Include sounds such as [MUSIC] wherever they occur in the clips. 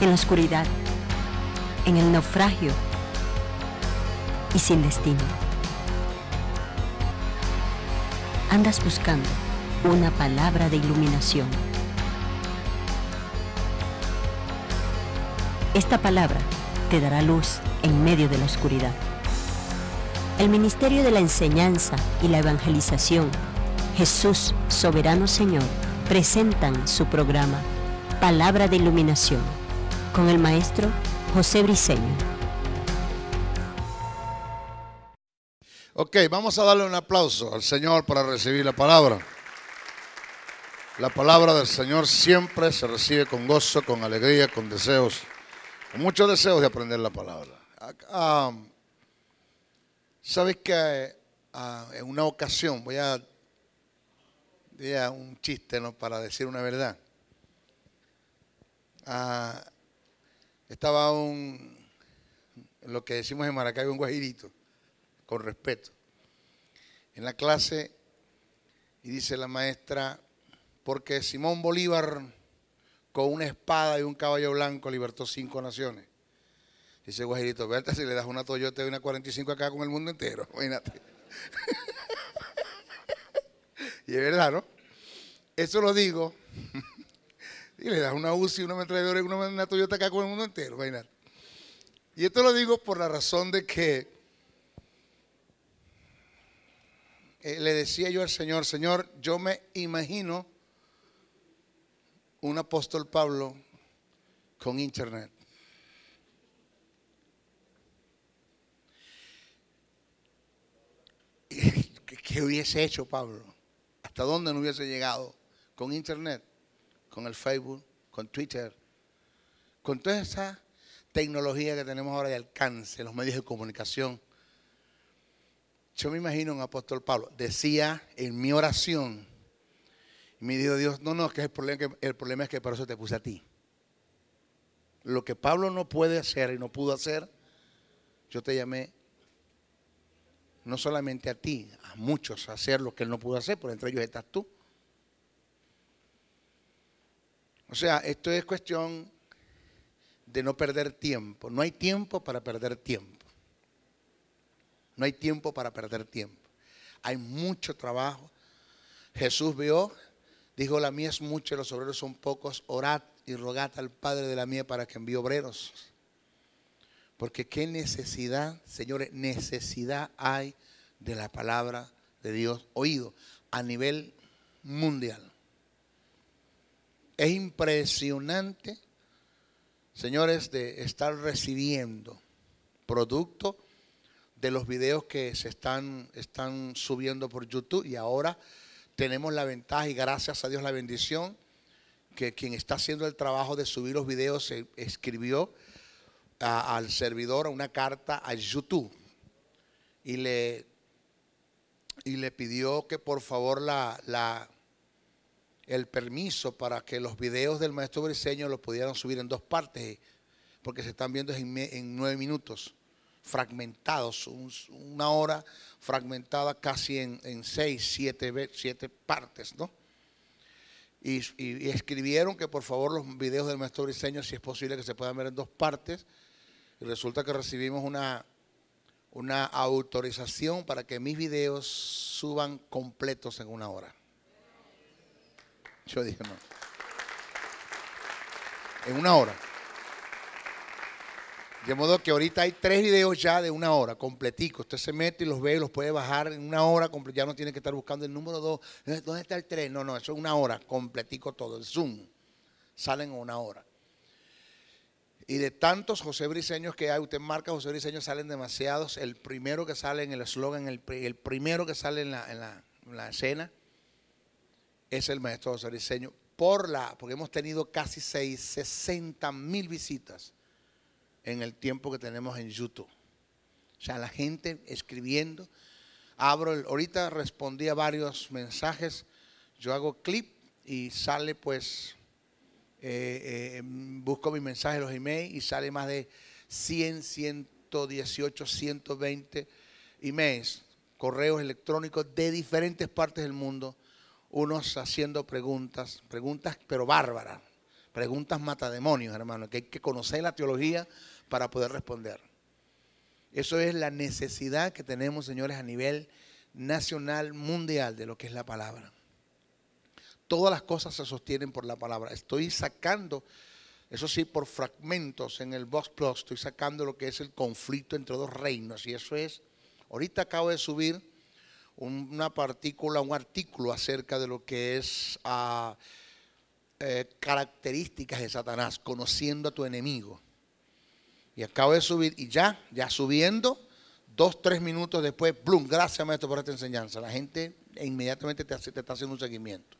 en la oscuridad, en el naufragio y sin destino. Andas buscando una palabra de iluminación. Esta palabra te dará luz en medio de la oscuridad. El Ministerio de la Enseñanza y la Evangelización, Jesús, Soberano Señor, presentan su programa, Palabra de Iluminación con el maestro José Briceño. Ok, vamos a darle un aplauso al Señor para recibir la palabra. La palabra del Señor siempre se recibe con gozo, con alegría, con deseos, con muchos deseos de aprender la palabra. Sabéis ah, ah, Sabes que ah, en una ocasión, voy a, dar un chiste ¿no? para decir una verdad. Estaba un, lo que decimos en Maracaibo, un guajirito, con respeto, en la clase y dice la maestra, porque Simón Bolívar con una espada y un caballo blanco libertó cinco naciones. Dice Guajirito, vete si le das una Toyota de una 45 acá con el mundo entero, [LAUGHS] imagínate. [LAUGHS] y es verdad, ¿no? Eso lo digo [LAUGHS] Y le das una UCI, una metralleta y una, Toyota acá con el mundo entero, vaina. Y esto lo digo por la razón de que eh, le decía yo al Señor, Señor, yo me imagino un apóstol Pablo con internet. [LAUGHS] ¿Qué hubiese hecho Pablo? ¿Hasta dónde no hubiese llegado con internet? con el Facebook, con Twitter, con toda esa tecnología que tenemos ahora de alcance, los medios de comunicación. Yo me imagino un apóstol Pablo, decía en mi oración, y me dijo Dios, no, no, que el problema, el problema es que por eso te puse a ti. Lo que Pablo no puede hacer y no pudo hacer, yo te llamé no solamente a ti, a muchos a hacer lo que él no pudo hacer, por entre ellos estás tú. O sea, esto es cuestión de no perder tiempo. No hay tiempo para perder tiempo. No hay tiempo para perder tiempo. Hay mucho trabajo. Jesús vio, dijo, la mía es mucha y los obreros son pocos. Orad y rogad al Padre de la mía para que envíe obreros. Porque qué necesidad, señores, necesidad hay de la palabra de Dios oído a nivel mundial. Es impresionante, señores, de estar recibiendo producto de los videos que se están, están subiendo por YouTube y ahora tenemos la ventaja y gracias a Dios la bendición que quien está haciendo el trabajo de subir los videos se escribió al servidor una carta a YouTube y le, y le pidió que por favor la el permiso para que los videos del maestro Briseño los pudieran subir en dos partes, porque se están viendo en, nueve minutos, fragmentados, una hora fragmentada casi en, seis, siete, siete, partes, ¿no? Y, escribieron que por favor los videos del maestro Briseño, si es posible que se puedan ver en dos partes, y resulta que recibimos una, una autorización para que mis videos suban completos en una hora. Yo dije, no. En una hora. De modo que ahorita hay tres videos ya de una hora, Completico, Usted se mete y los ve y los puede bajar en una hora, ya no tiene que estar buscando el número dos. Eh, ¿Dónde está el tres? No, no, eso es una hora, completico todo, el Zoom. Salen en una hora. Y de tantos José Briseños que hay, usted marca José Briseños, salen demasiados. El primero que sale en el eslogan, el, primero que sale en la escena es el maestro José Briseño. Por la, porque hemos tenido casi 6, 60 mil visitas en el tiempo que tenemos en YouTube. O sea, la gente escribiendo. Abro ahorita respondí a varios mensajes. Yo hago clip y sale pues, eh, eh, em, busco mis mensajes, los emails y sale más de 100, 118, 120 emails, correos electrónicos de diferentes partes del mundo unos haciendo preguntas, preguntas pero bárbaras, preguntas matademonios, hermano, que hay que conocer la teología para poder responder. Eso es la necesidad que tenemos, señores, a nivel nacional, mundial, de lo que es la palabra. Todas las cosas se sostienen por la palabra. Estoy sacando, eso sí, por fragmentos en el Box Plus, estoy sacando lo que es el conflicto entre dos reinos. Y eso es, ahorita acabo de subir una partícula, un artículo acerca de lo que es ah, eh, características de Satanás, conociendo a tu enemigo. Y acabo de subir, y ya, ya subiendo, dos, tres minutos después, ¡blum! Gracias, maestro, por esta enseñanza. La gente inmediatamente te, está haciendo un seguimiento.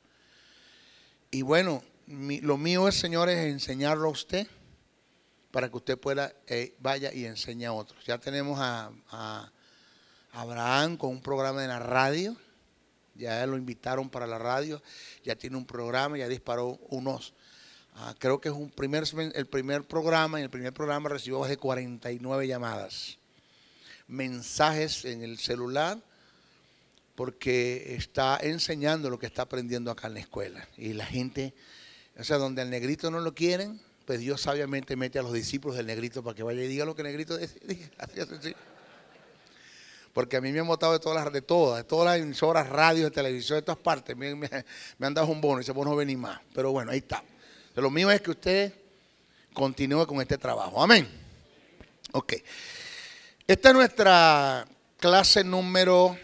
Y bueno, lo mío es, señores, enseñarlo a usted para que usted pueda, eh, vaya y enseñe a otros. Ya tenemos a Abraham con un programa en la radio. Ya lo invitaron para la radio, ya tiene un programa, ya disparó unos. Ah, creo que es un primer, el primer programa, y el primer programa recibió más de 49 llamadas, mensajes en el celular, porque está enseñando lo que está aprendiendo acá en la escuela. Y la gente, o sea, donde al negrito no lo quieren, pues Dios sabiamente mete a los discípulos del negrito para que vaya y diga lo que el negrito dice. [LAUGHS] porque a mí me han votado de todas de todas, todas las emisoras, radio, de televisión, de todas partes. Me, han dado un bono y se vos no ni más. Pero bueno, ahí está. lo mío es que usted continúe con este trabajo. Amén. Ok. Esta es nuestra clase número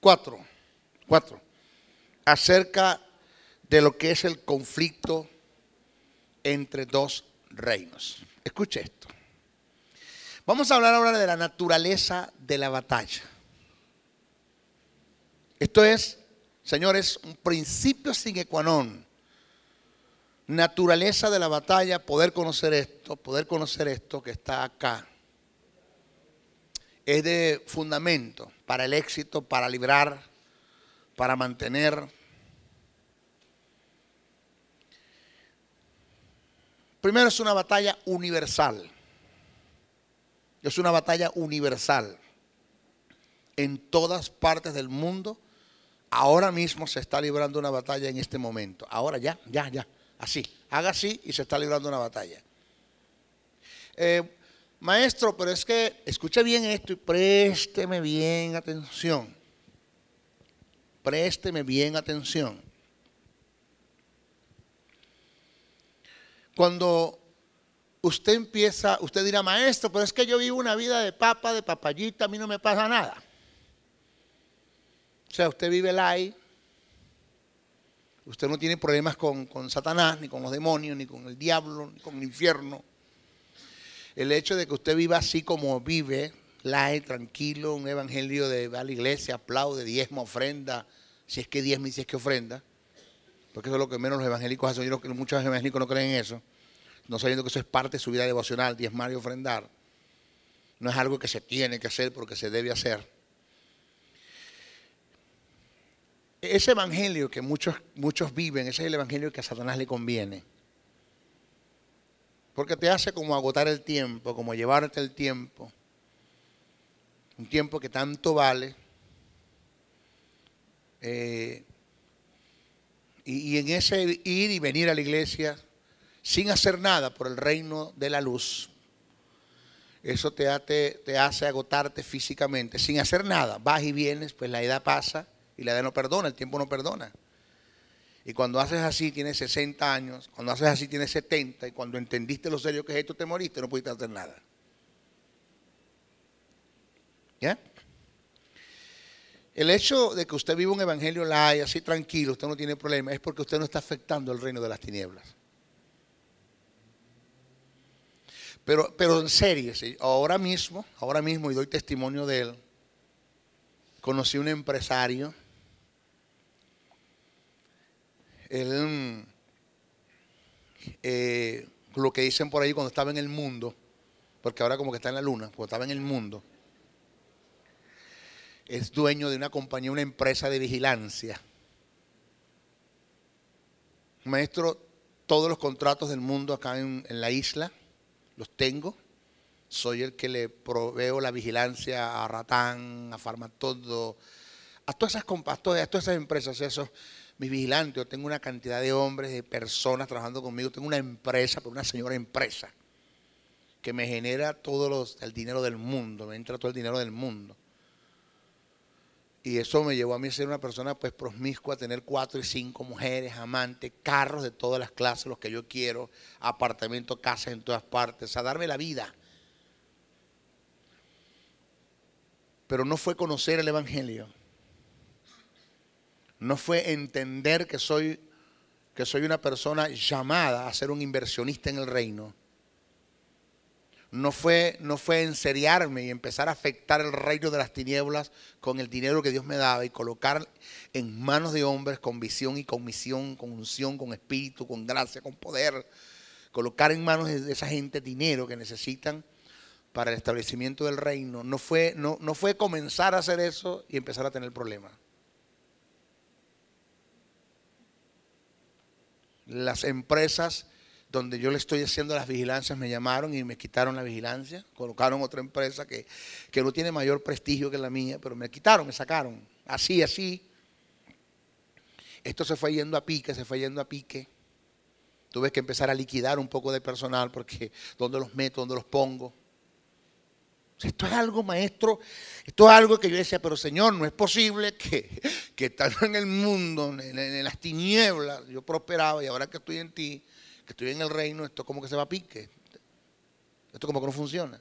cuatro. 4. Acerca de lo que es el conflicto entre dos reinos. Escuche esto. Vamos a hablar ahora de la naturaleza de la batalla. Esto es, señores, un principio sin ecuanón. Naturaleza de la batalla, poder conocer esto, poder conocer esto que está acá. Es de fundamento para el éxito, para librar, para mantener. Primero es una batalla universal. Es una batalla universal. En todas partes del mundo, ahora mismo se está librando una batalla en este momento. Ahora ya, ya, ya. Así. Haga así y se está librando una batalla. Eh, maestro, pero es que escuche bien esto y présteme bien atención. Présteme bien atención. Cuando usted empieza, usted dirá, maestro, pero es que yo vivo una vida de papa, de papayita, a mí no me pasa nada. O sea, usted vive lai, usted no tiene problemas con, Satanás, ni con los demonios, ni con el diablo, ni con el infierno. El hecho de que usted viva así como vive, lai, tranquilo, un evangelio de va la iglesia, aplaude, diezmo ofrenda, si es que diezmo y si es que ofrenda, porque eso es lo que menos los evangélicos hacen, yo creo que muchos evangélicos no creen en eso no sabiendo que eso es parte de su vida devocional, diezmar y ofrendar. No es algo que se tiene que hacer porque se debe hacer. Ese evangelio que muchos, muchos viven, ese es el evangelio que a Satanás le conviene. Porque te hace como agotar el tiempo, como llevarte el tiempo. Un tiempo que tanto vale. Eh, y en ese ir y venir a la iglesia sin hacer nada por el reino de la luz, eso te, hace agotarte físicamente, sin hacer nada. Vas y vienes, pues la edad pasa y la edad no perdona, el tiempo no perdona. Y cuando haces así tienes 60 años, cuando haces así tienes 70 y cuando entendiste lo serio que es esto te moriste, no pudiste hacer nada. ¿Ya? El hecho de que usted viva un evangelio la hay así tranquilo, usted no tiene problema, es porque usted no está afectando el reino de las tinieblas. Pero, en serio, ahora mismo, ahora mismo, y doy testimonio de él, conocí un empresario. Él, eh, lo que dicen por ahí cuando estaba en el mundo, porque ahora como que está en la luna, cuando estaba en el mundo, es dueño de una compañía, una empresa de vigilancia. Maestro, todos los contratos del mundo acá en la isla los tengo. Soy el que le proveo la vigilancia a Ratán, a Farmatodo, a todas esas compastoras, a todas esas empresas, esos mis vigilantes. Yo tengo una cantidad de hombres, de personas trabajando conmigo. Tengo una empresa, pero una señora empresa, que me genera todo el dinero del mundo, me entra todo el dinero del mundo. Y eso me llevó a mí a ser una persona pues promiscua, a tener cuatro y cinco mujeres, amantes, carros de todas las clases, los que yo quiero, apartamento, casas en todas partes, a darme la vida. Pero no fue conocer el Evangelio. No fue entender que soy, que soy una persona llamada a ser un inversionista en el reino no fue, no fue enseriarme y empezar a afectar el reino de las tinieblas con el dinero que Dios me daba y colocar en manos de hombres con visión y con misión, con unción, con espíritu, con gracia, con poder. Colocar en manos de esa gente dinero que necesitan para el establecimiento del reino. No fue, no, no fue comenzar a hacer eso y empezar a tener problemas. Las empresas donde yo le estoy haciendo las vigilancias, me llamaron y me quitaron la vigilancia, colocaron otra empresa que, no tiene mayor prestigio que la mía, pero me quitaron, me sacaron, así, así. Esto se fue yendo a pique, se fue yendo a pique. Tuve que empezar a liquidar un poco de personal porque dónde los meto, dónde los pongo. Esto es algo, maestro, esto es algo que yo decía, pero Señor, no es posible que, que estando en el mundo, en las tinieblas, yo prosperaba y ahora que estoy en ti, estoy en el reino, esto como que se va a pique. Esto como que no funciona.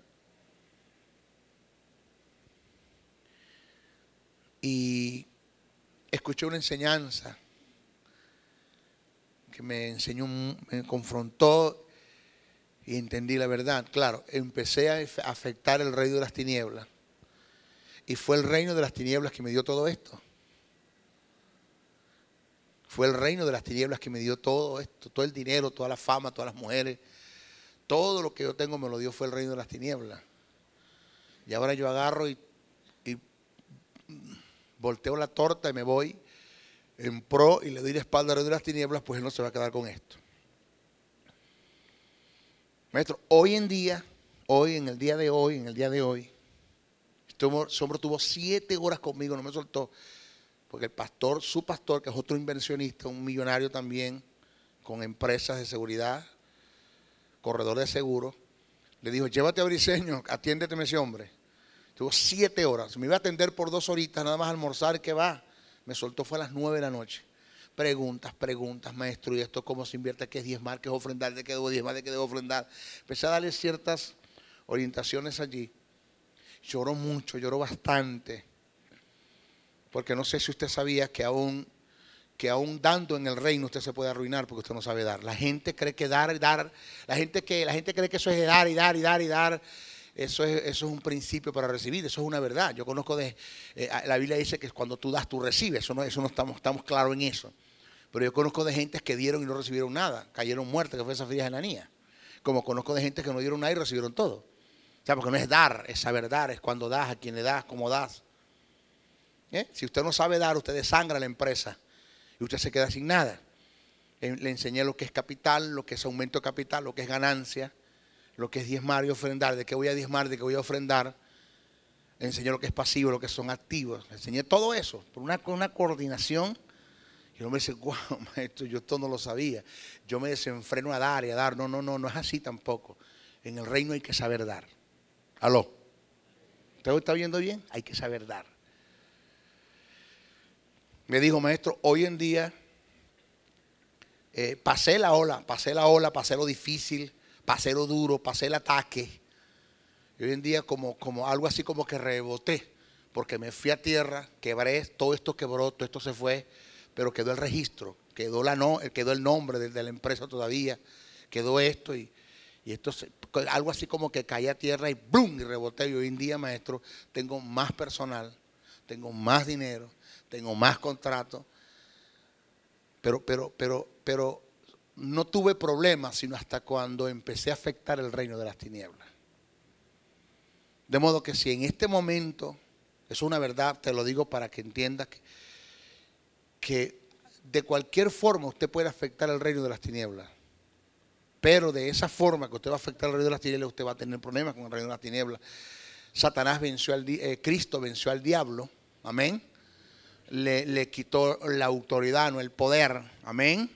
Y escuché una enseñanza que me enseñó, me confrontó y entendí la verdad. Claro, empecé a afectar el reino de las tinieblas. Y fue el reino de las tinieblas que me dio todo esto. Fue el reino de las tinieblas que me dio todo esto, todo el dinero, toda la fama, todas las mujeres. Todo lo que yo tengo me lo dio fue el reino de las tinieblas. Y ahora yo agarro y, volteo la torta y me voy en pro y le doy la espalda al reino de las tinieblas, pues él no se va a quedar con esto. Maestro, hoy en día, hoy, en el día de hoy, en el día de hoy, este hombre este tuvo siete horas conmigo, no me soltó porque el pastor, su pastor, que es otro inversionista, un millonario también, con empresas de seguridad, corredor de seguro, le dijo, llévate a Briseño, atiéndeteme ese hombre. Tuvo siete horas, me iba a atender por dos horitas, nada más almorzar, que va. Me soltó fue a las nueve de la noche. Preguntas, preguntas, maestro, ¿y esto cómo se invierte? ¿Qué es diezmar? ¿Qué es ofrendar? ¿De qué debo más, ¿De qué debo ofrendar? Empecé a darle ciertas orientaciones allí. Lloró mucho, lloró bastante porque no sé si usted sabía que aún, que aún dando en el reino usted se puede arruinar porque usted no sabe dar. La gente cree que dar y dar, la gente, que, la gente cree que eso es dar y dar y dar y dar. Eso es, eso es un principio para recibir, eso es una verdad. Yo conozco de, eh, la Biblia dice que cuando tú das, tú recibes. Eso no, eso no estamos, estamos claros en eso. Pero yo conozco de gente que dieron y no recibieron nada. Cayeron muertas, que fue esa fría de Ananía. Como conozco de gente que no dieron nada y recibieron todo. O sea, porque no es dar, es saber dar, es cuando das, a quien le das, cómo das. ¿Eh? Si usted no sabe dar, usted desangra la empresa y usted se queda sin nada. Le enseñé lo que es capital, lo que es aumento de capital, lo que es ganancia, lo que es diezmar y ofrendar, de qué voy a diezmar, de qué voy a ofrendar. Le enseñé lo que es pasivo, lo que son activos. Le enseñé todo eso, por una, coordinación. Y el me dice, guau [LAUGHS] maestro, yo esto no lo sabía. Yo me desenfreno a dar y a dar. No, no, no, no es así tampoco. En el reino hay que saber dar. Aló. ¿Usted está viendo bien? Hay que saber dar me dijo, maestro, hoy en día eh, pasé la ola, pasé la ola, pasé lo difícil, pasé lo duro, pasé el ataque. Y hoy en día como, como algo así como que reboté, porque me fui a tierra, quebré, todo esto quebró, todo esto se fue, pero quedó el registro, quedó, la no, eh, quedó el nombre de, la empresa todavía, quedó esto y... esto algo así como que caí a tierra y ¡bum! y reboté. Y hoy en día, maestro, tengo más personal, tengo más dinero, tengo más contratos, pero, pero, pero, pero no tuve problemas sino hasta cuando empecé a afectar el reino de las tinieblas. De modo que si en este momento, es una verdad, te lo digo para que entiendas que, de cualquier forma usted puede afectar el reino de las tinieblas. Pero de esa forma que usted va a afectar el reino de las tinieblas, usted va a tener problemas con el reino de las tinieblas. Satanás venció al eh, Cristo venció al diablo. Amén le, quitó la autoridad, no el poder. Amén.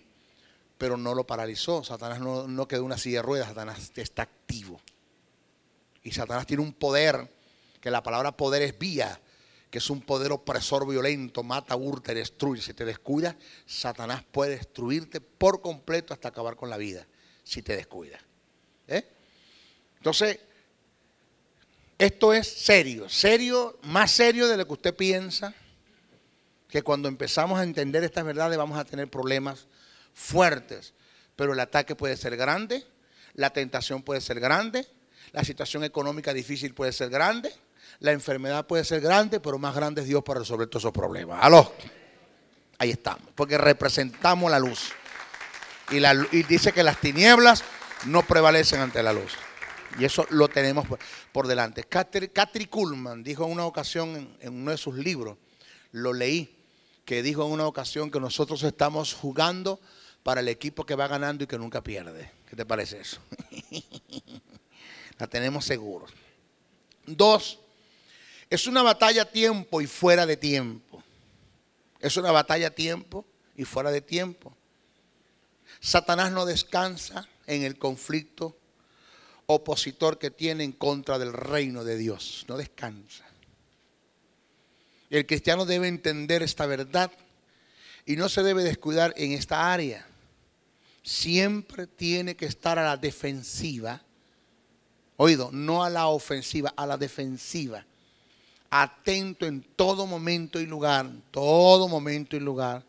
Pero no lo paralizó. Satanás no, quedó una silla de ruedas. Satanás está activo. Y Satanás tiene un poder, que la palabra poder es vía, que es un poder opresor violento, mata, hurta destruye. Si te descuidas, Satanás puede destruirte por completo hasta acabar con la vida, si te descuidas. ¿Eh? Entonces, esto es serio, serio, más serio de lo que usted piensa, que cuando empezamos a entender estas verdades vamos a tener problemas fuertes. Pero el ataque puede ser grande, la tentación puede ser grande, la situación económica difícil puede ser grande, la enfermedad puede ser grande, pero más grande es Dios para resolver todos esos problemas. Aló, ahí estamos, porque representamos la luz. Y, dice que las tinieblas no prevalecen ante la luz. Y eso lo tenemos por, delante. Catri Kuhlman dijo en una ocasión en uno de sus libros, lo leí, que dijo en una ocasión que nosotros estamos jugando para el equipo que va ganando y que nunca pierde. ¿Qué te parece eso? [LAUGHS] La tenemos seguro. Dos, es una batalla a tiempo y fuera de tiempo. Es una batalla a tiempo y fuera de tiempo. Satanás no descansa en el conflicto opositor que tiene en contra del reino de Dios. No descansa. El cristiano debe entender esta verdad y no se debe descuidar en esta área. Siempre tiene que estar a la defensiva. Oído, no a la ofensiva, a la defensiva. Atento en todo momento y lugar, todo momento y lugar.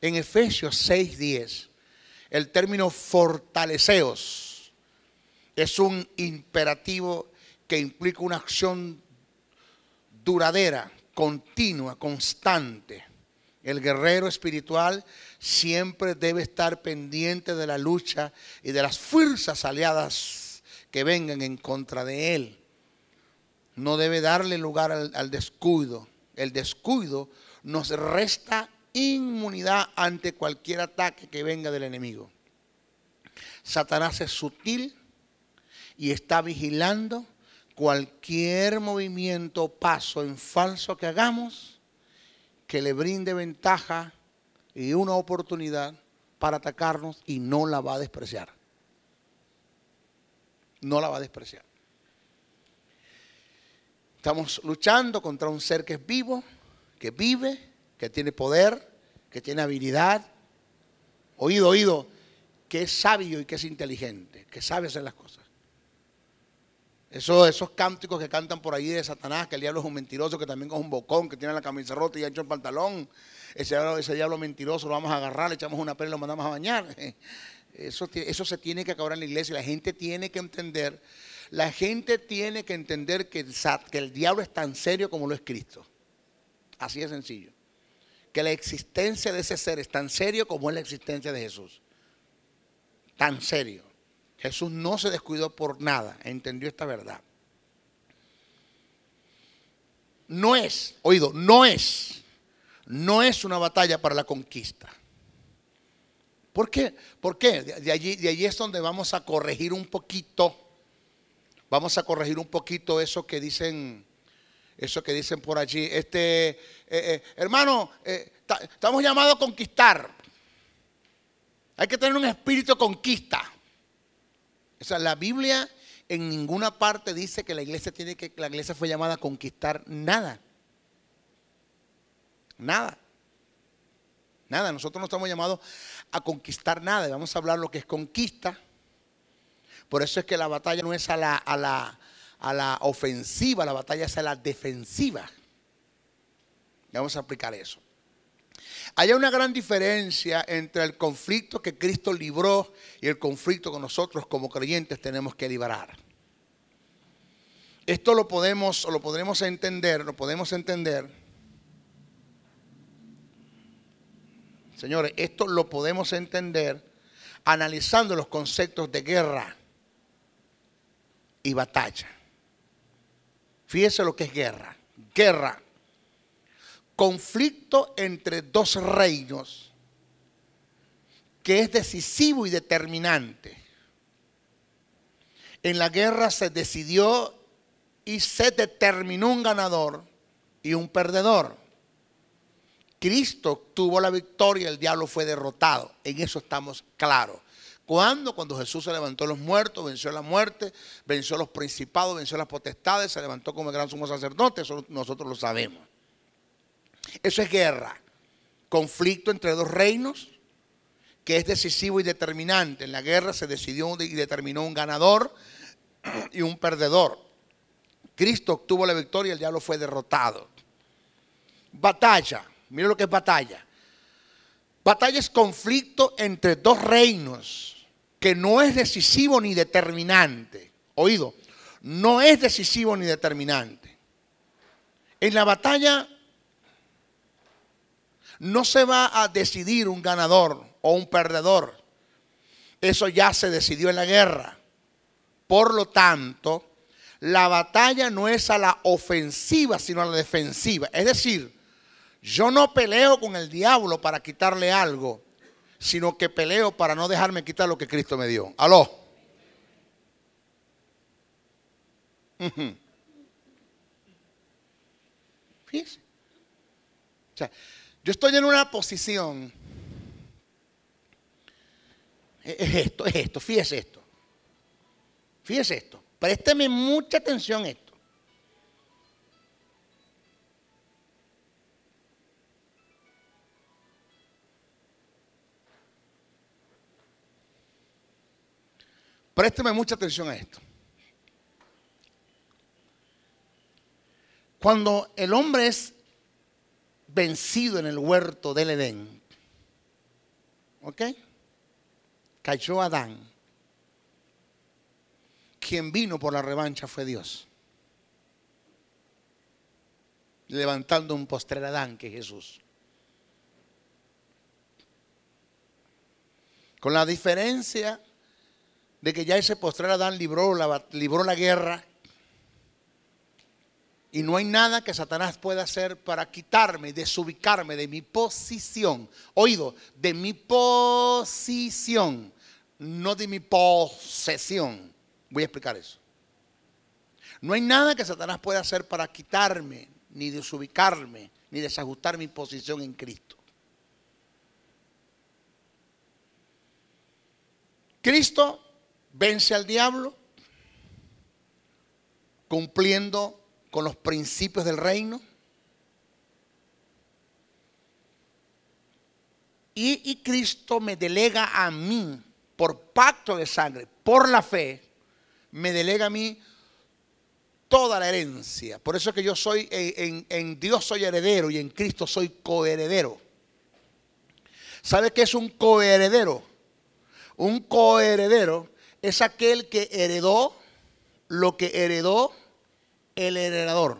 En Efesios 6:10, el término fortaleceos es un imperativo que implica una acción duradera, continua, constante. El guerrero espiritual siempre debe estar pendiente de la lucha y de las fuerzas aliadas que vengan en contra de él. No debe darle lugar al, descuido. El descuido nos resta inmunidad ante cualquier ataque que venga del enemigo. Satanás es sutil y está vigilando cualquier movimiento, paso en falso que hagamos que le brinde ventaja y una oportunidad para atacarnos y no la va a despreciar. No la va a despreciar. Estamos luchando contra un ser que es vivo, que vive, que tiene poder, que tiene habilidad. Oído, oído, que es sabio y que es inteligente, que sabe hacer las cosas esos cánticos que cantan por ahí de Satanás, que el diablo es un mentiroso, que también es un bocón, que tiene la camisa rota y hecho el pantalón. Ese diablo, ese mentiroso lo vamos a agarrar, le echamos una pelea y lo mandamos a bañar. [LAUGHS] Eso, se tiene que acabar en la iglesia la gente tiene que entender, la gente tiene que entender el, que el diablo es tan serio como lo es Cristo. Así de sencillo. Que la existencia de ese ser es tan serio como es la existencia de Jesús. Tan serio. Jesús no se descuidó por nada, entendió esta verdad. No es, oído, no es, no es una batalla para la conquista. ¿Por qué? ¿Por qué? De, allí, de es donde vamos a corregir un poquito, vamos a corregir un poquito eso que dicen, eso que dicen por allí. Este, eh, eh, hermano, eh, estamos llamados a conquistar. Hay que tener un espíritu conquista. O sea, la Biblia en ninguna parte dice que la iglesia tiene que la iglesia fue llamada a conquistar nada. Nada. Nada, nosotros no estamos llamados a conquistar nada. Vamos a hablar lo que es conquista. Por eso es que la batalla no es a la, a la ofensiva, la batalla es a la defensiva. Vamos a aplicar eso. Hay una gran diferencia entre el conflicto que Cristo libró y el conflicto que nosotros como creyentes tenemos que liberar. Esto lo podemos lo podremos entender, lo podemos entender. Señores, esto lo podemos entender analizando los conceptos de guerra y batalla. Fíjese lo que es guerra. Guerra conflicto entre dos reinos que es decisivo y determinante. En la guerra se decidió y se determinó un ganador y un perdedor. Cristo tuvo la victoria, el diablo fue derrotado. En eso estamos claros. ¿Cuándo? Cuando Jesús se levantó los muertos, venció la muerte, venció los principados, venció las potestades, se levantó como el gran sumo sacerdote, eso nosotros lo sabemos. Eso es guerra, conflicto entre dos reinos que es decisivo y determinante. En la guerra se decidió y determinó un ganador y un perdedor. Cristo obtuvo la victoria y el diablo fue derrotado. Batalla, mira lo que es batalla. Batalla es conflicto entre dos reinos que no es decisivo ni determinante. Oído, no es decisivo ni determinante. En la batalla no se va a decidir un ganador o un perdedor. Eso ya se decidió en la guerra. Por lo tanto, la batalla no es a la ofensiva, sino a la defensiva. Es decir, yo no peleo con el diablo para quitarle algo, sino que peleo para no dejarme quitar lo que Cristo me dio. Aló. Fíjense. O sea, yo estoy en una posición. Es esto, es esto, fíjese esto. Fíjese esto. Présteme mucha atención a esto. Présteme mucha atención a esto. Cuando el hombre es vencido en el huerto del Edén. ¿Ok? Cayó Adán. Quien vino por la revancha fue Dios. Levantando un postrer Adán que Jesús. Con la diferencia de que ya ese postrer Adán libró la, libró la guerra y no hay nada que Satanás pueda hacer para quitarme, desubicarme de mi posición. Oído, de mi posición, no de mi posesión. Voy a explicar eso. No hay nada que Satanás pueda hacer para quitarme, ni desubicarme, ni desajustar mi posición en Cristo. Cristo vence al diablo cumpliendo con los principios del reino. Y, Cristo me delega a mí, por pacto de sangre, por la fe, me delega a mí toda la herencia. Por eso es que yo soy, en, en Dios soy heredero y en Cristo soy coheredero. ¿Sabe qué es un coheredero? Un coheredero es aquel que heredó lo que heredó el heredador.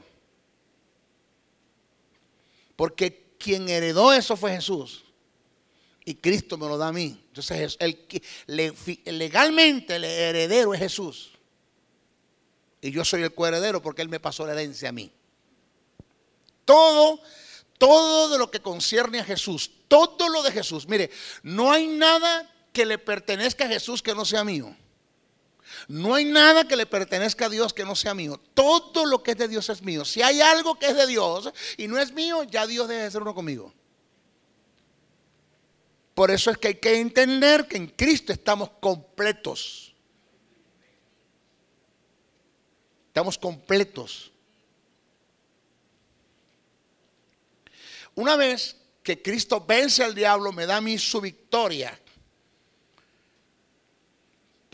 Porque quien heredó eso fue Jesús. Y Cristo me lo da a mí. Entonces, legalmente el heredero es Jesús. Y yo soy el coheredero porque Él me pasó la herencia a mí. Todo, todo de lo que concierne a Jesús, todo lo de Jesús. Mire, no hay nada que le pertenezca a Jesús que no sea mío. No hay nada que le pertenezca a Dios que no sea mío. Todo lo que es de Dios es mío. Si hay algo que es de Dios y no es mío, ya Dios debe ser uno conmigo. Por eso es que hay que entender que en Cristo estamos completos. Estamos completos. Una vez que Cristo vence al diablo, me da a mí su victoria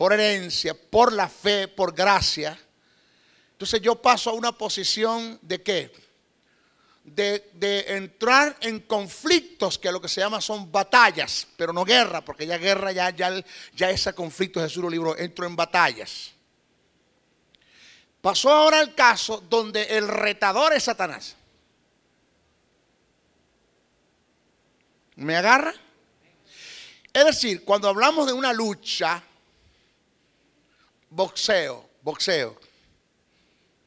por herencia, por la fe, por gracia. Entonces yo paso a una posición de qué? De, entrar en conflictos que lo que se llama son batallas, pero no guerra, porque ya guerra, ya, ya, ya ese conflicto, Jesús lo libro, entro en batallas. Pasó ahora el caso donde el retador es Satanás. ¿Me agarra? Es decir, cuando hablamos de una lucha, boxeo, boxeo.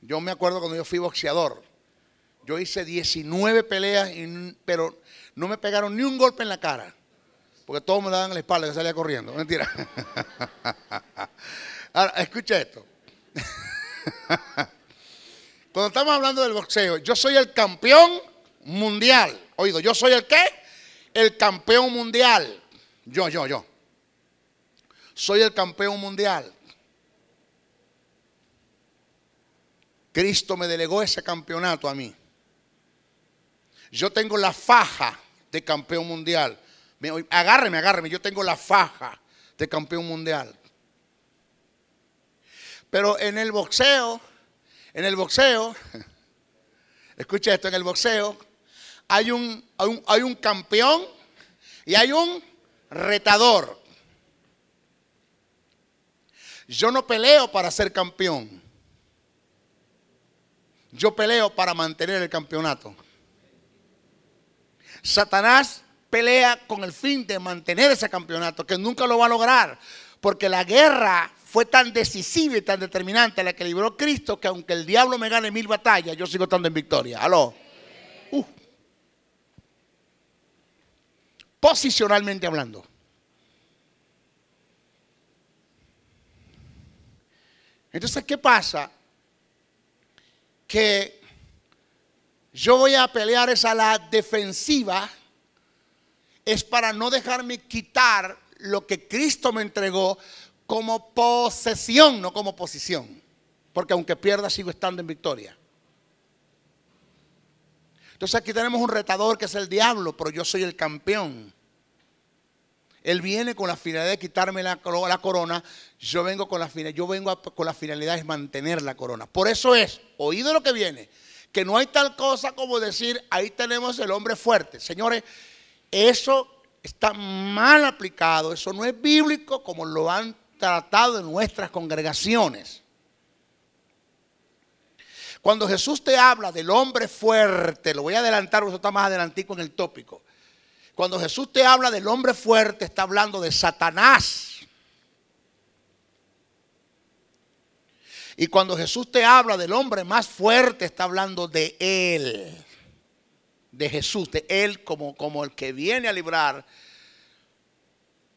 Yo me acuerdo cuando yo fui boxeador. Yo hice 19 peleas, pero no me pegaron ni un golpe en la cara. Porque todos me daban en la espalda, que salía corriendo. Mentira. [LAUGHS] Ahora, escucha esto. [LAUGHS] Cuando estamos hablando del boxeo, yo soy el campeón mundial. Oído, yo soy el qué? El campeón mundial. Yo, yo, yo. Soy el campeón mundial. Cristo me delegó ese campeonato a mí. Yo tengo la faja de campeón mundial. Agárreme, agárreme. Yo tengo la faja de campeón mundial. Pero en el boxeo, en el boxeo, [LAUGHS] escucha esto, en el boxeo hay un, hay un, hay un campeón y hay un retador. Yo no peleo para ser campeón. Yo peleo para mantener el campeonato. Satanás pelea con el fin de mantener ese campeonato, que nunca lo va a lograr, porque la guerra fue tan decisiva y tan determinante la que libró Cristo, que aunque el diablo me gane mil batallas, yo sigo estando en victoria. Aló. Uh. Posicionalmente hablando. Entonces, ¿qué pasa? que yo voy a pelear es a la defensiva, es para no dejarme quitar lo que Cristo me entregó como posesión, no como posición. Porque aunque pierda, sigo estando en victoria. Entonces aquí tenemos un retador que es el diablo, pero yo soy el campeón. Él viene con la finalidad de quitarme la, corona. Yo vengo, con la, yo vengo con la finalidad de mantener la corona. Por eso es, oído lo que viene, que no hay tal cosa como decir, ahí tenemos el hombre fuerte. Señores, eso está mal aplicado, eso no es bíblico como lo han tratado en nuestras congregaciones. Cuando Jesús te habla del hombre fuerte, lo voy a adelantar, eso está más adelantico en el tópico. Cuando Jesús te habla del hombre fuerte, está hablando de Satanás. Y cuando Jesús te habla del hombre más fuerte, está hablando de Él, de Jesús, de Él como, como el que viene a librar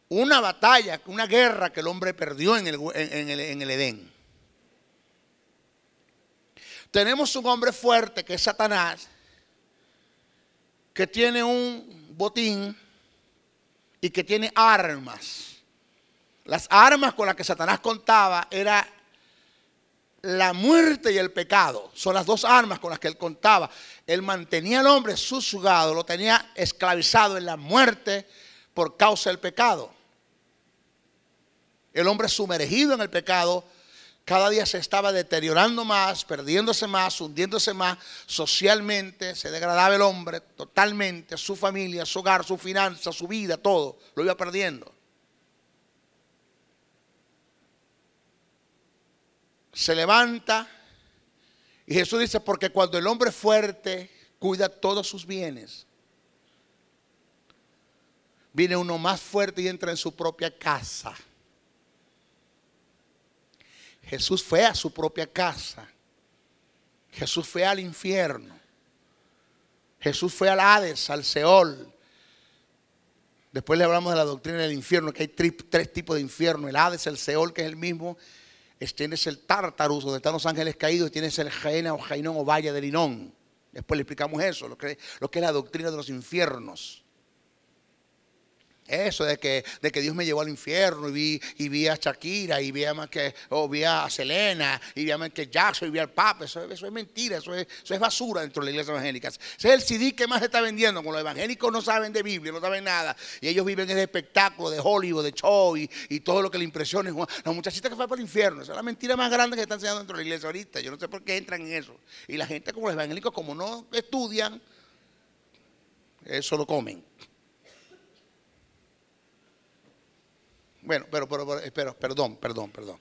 una batalla, una guerra que el hombre perdió en el, en el Edén. Tenemos un hombre fuerte que es Satanás, que tiene un botín y que tiene armas. Las armas con las que Satanás contaba era la muerte y el pecado. Son las dos armas con las que él contaba. Él mantenía al hombre susurrado lo tenía esclavizado en la muerte por causa del pecado. El hombre sumergido en el pecado cada día se estaba deteriorando más, perdiéndose más, hundiéndose más socialmente, se degradaba el hombre totalmente, su familia, su hogar, su finanza, su vida, todo, lo iba perdiendo. Se levanta y Jesús dice, porque cuando el hombre fuerte, cuida todos sus bienes. Viene uno más fuerte y entra en su propia casa. Jesús fue a su propia casa. Jesús fue al infierno. Jesús fue al Hades, al Seol. Después le hablamos de la doctrina del infierno, que hay tres tipos de infierno. El Hades, el Seol, que es el mismo. Tienes el Tartarus, donde están los ángeles caídos. Tienes el Jaena o Jainón o Valle de Linón. Después le explicamos eso, lo que es la doctrina de los infiernos. Eso de que, de que Dios me llevó al infierno y vi, y vi a Shakira y vi a, que, vi a Selena y vi a que Jackson y vi al Papa. Eso, es mentira, eso es, eso es, basura dentro de la iglesia evangélica. Ese es el CD que más se está vendiendo. como los evangélicos no saben de Biblia, no saben nada. Y ellos viven en el espectáculo de Hollywood, de show y, todo lo que le impresiona. La muchachita que fue para el infierno. Esa es la mentira más grande que están está enseñando dentro de la iglesia ahorita. Yo no sé por qué entran en eso. Y la gente como los evangélicos, como no estudian, eso lo comen. Bueno, pero, pero, pero, perdón, perdón, perdón.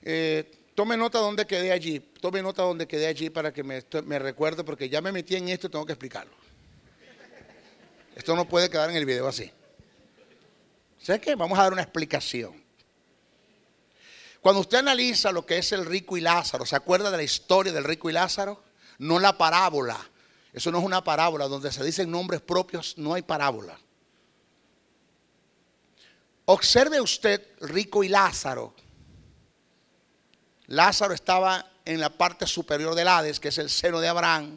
Eh, tome nota donde quedé allí, tome nota donde quedé allí para que me, me recuerde, porque ya me metí en esto y tengo que explicarlo. Esto no puede quedar en el video así. ¿Sabes qué? Vamos a dar una explicación. Cuando usted analiza lo que es el rico y Lázaro, ¿se acuerda de la historia del rico y Lázaro? No la parábola. Eso no es una parábola. Donde se dicen nombres propios, no hay parábola. Observe usted Rico y Lázaro. Lázaro estaba en la parte superior del Hades, que es el seno de Abraham,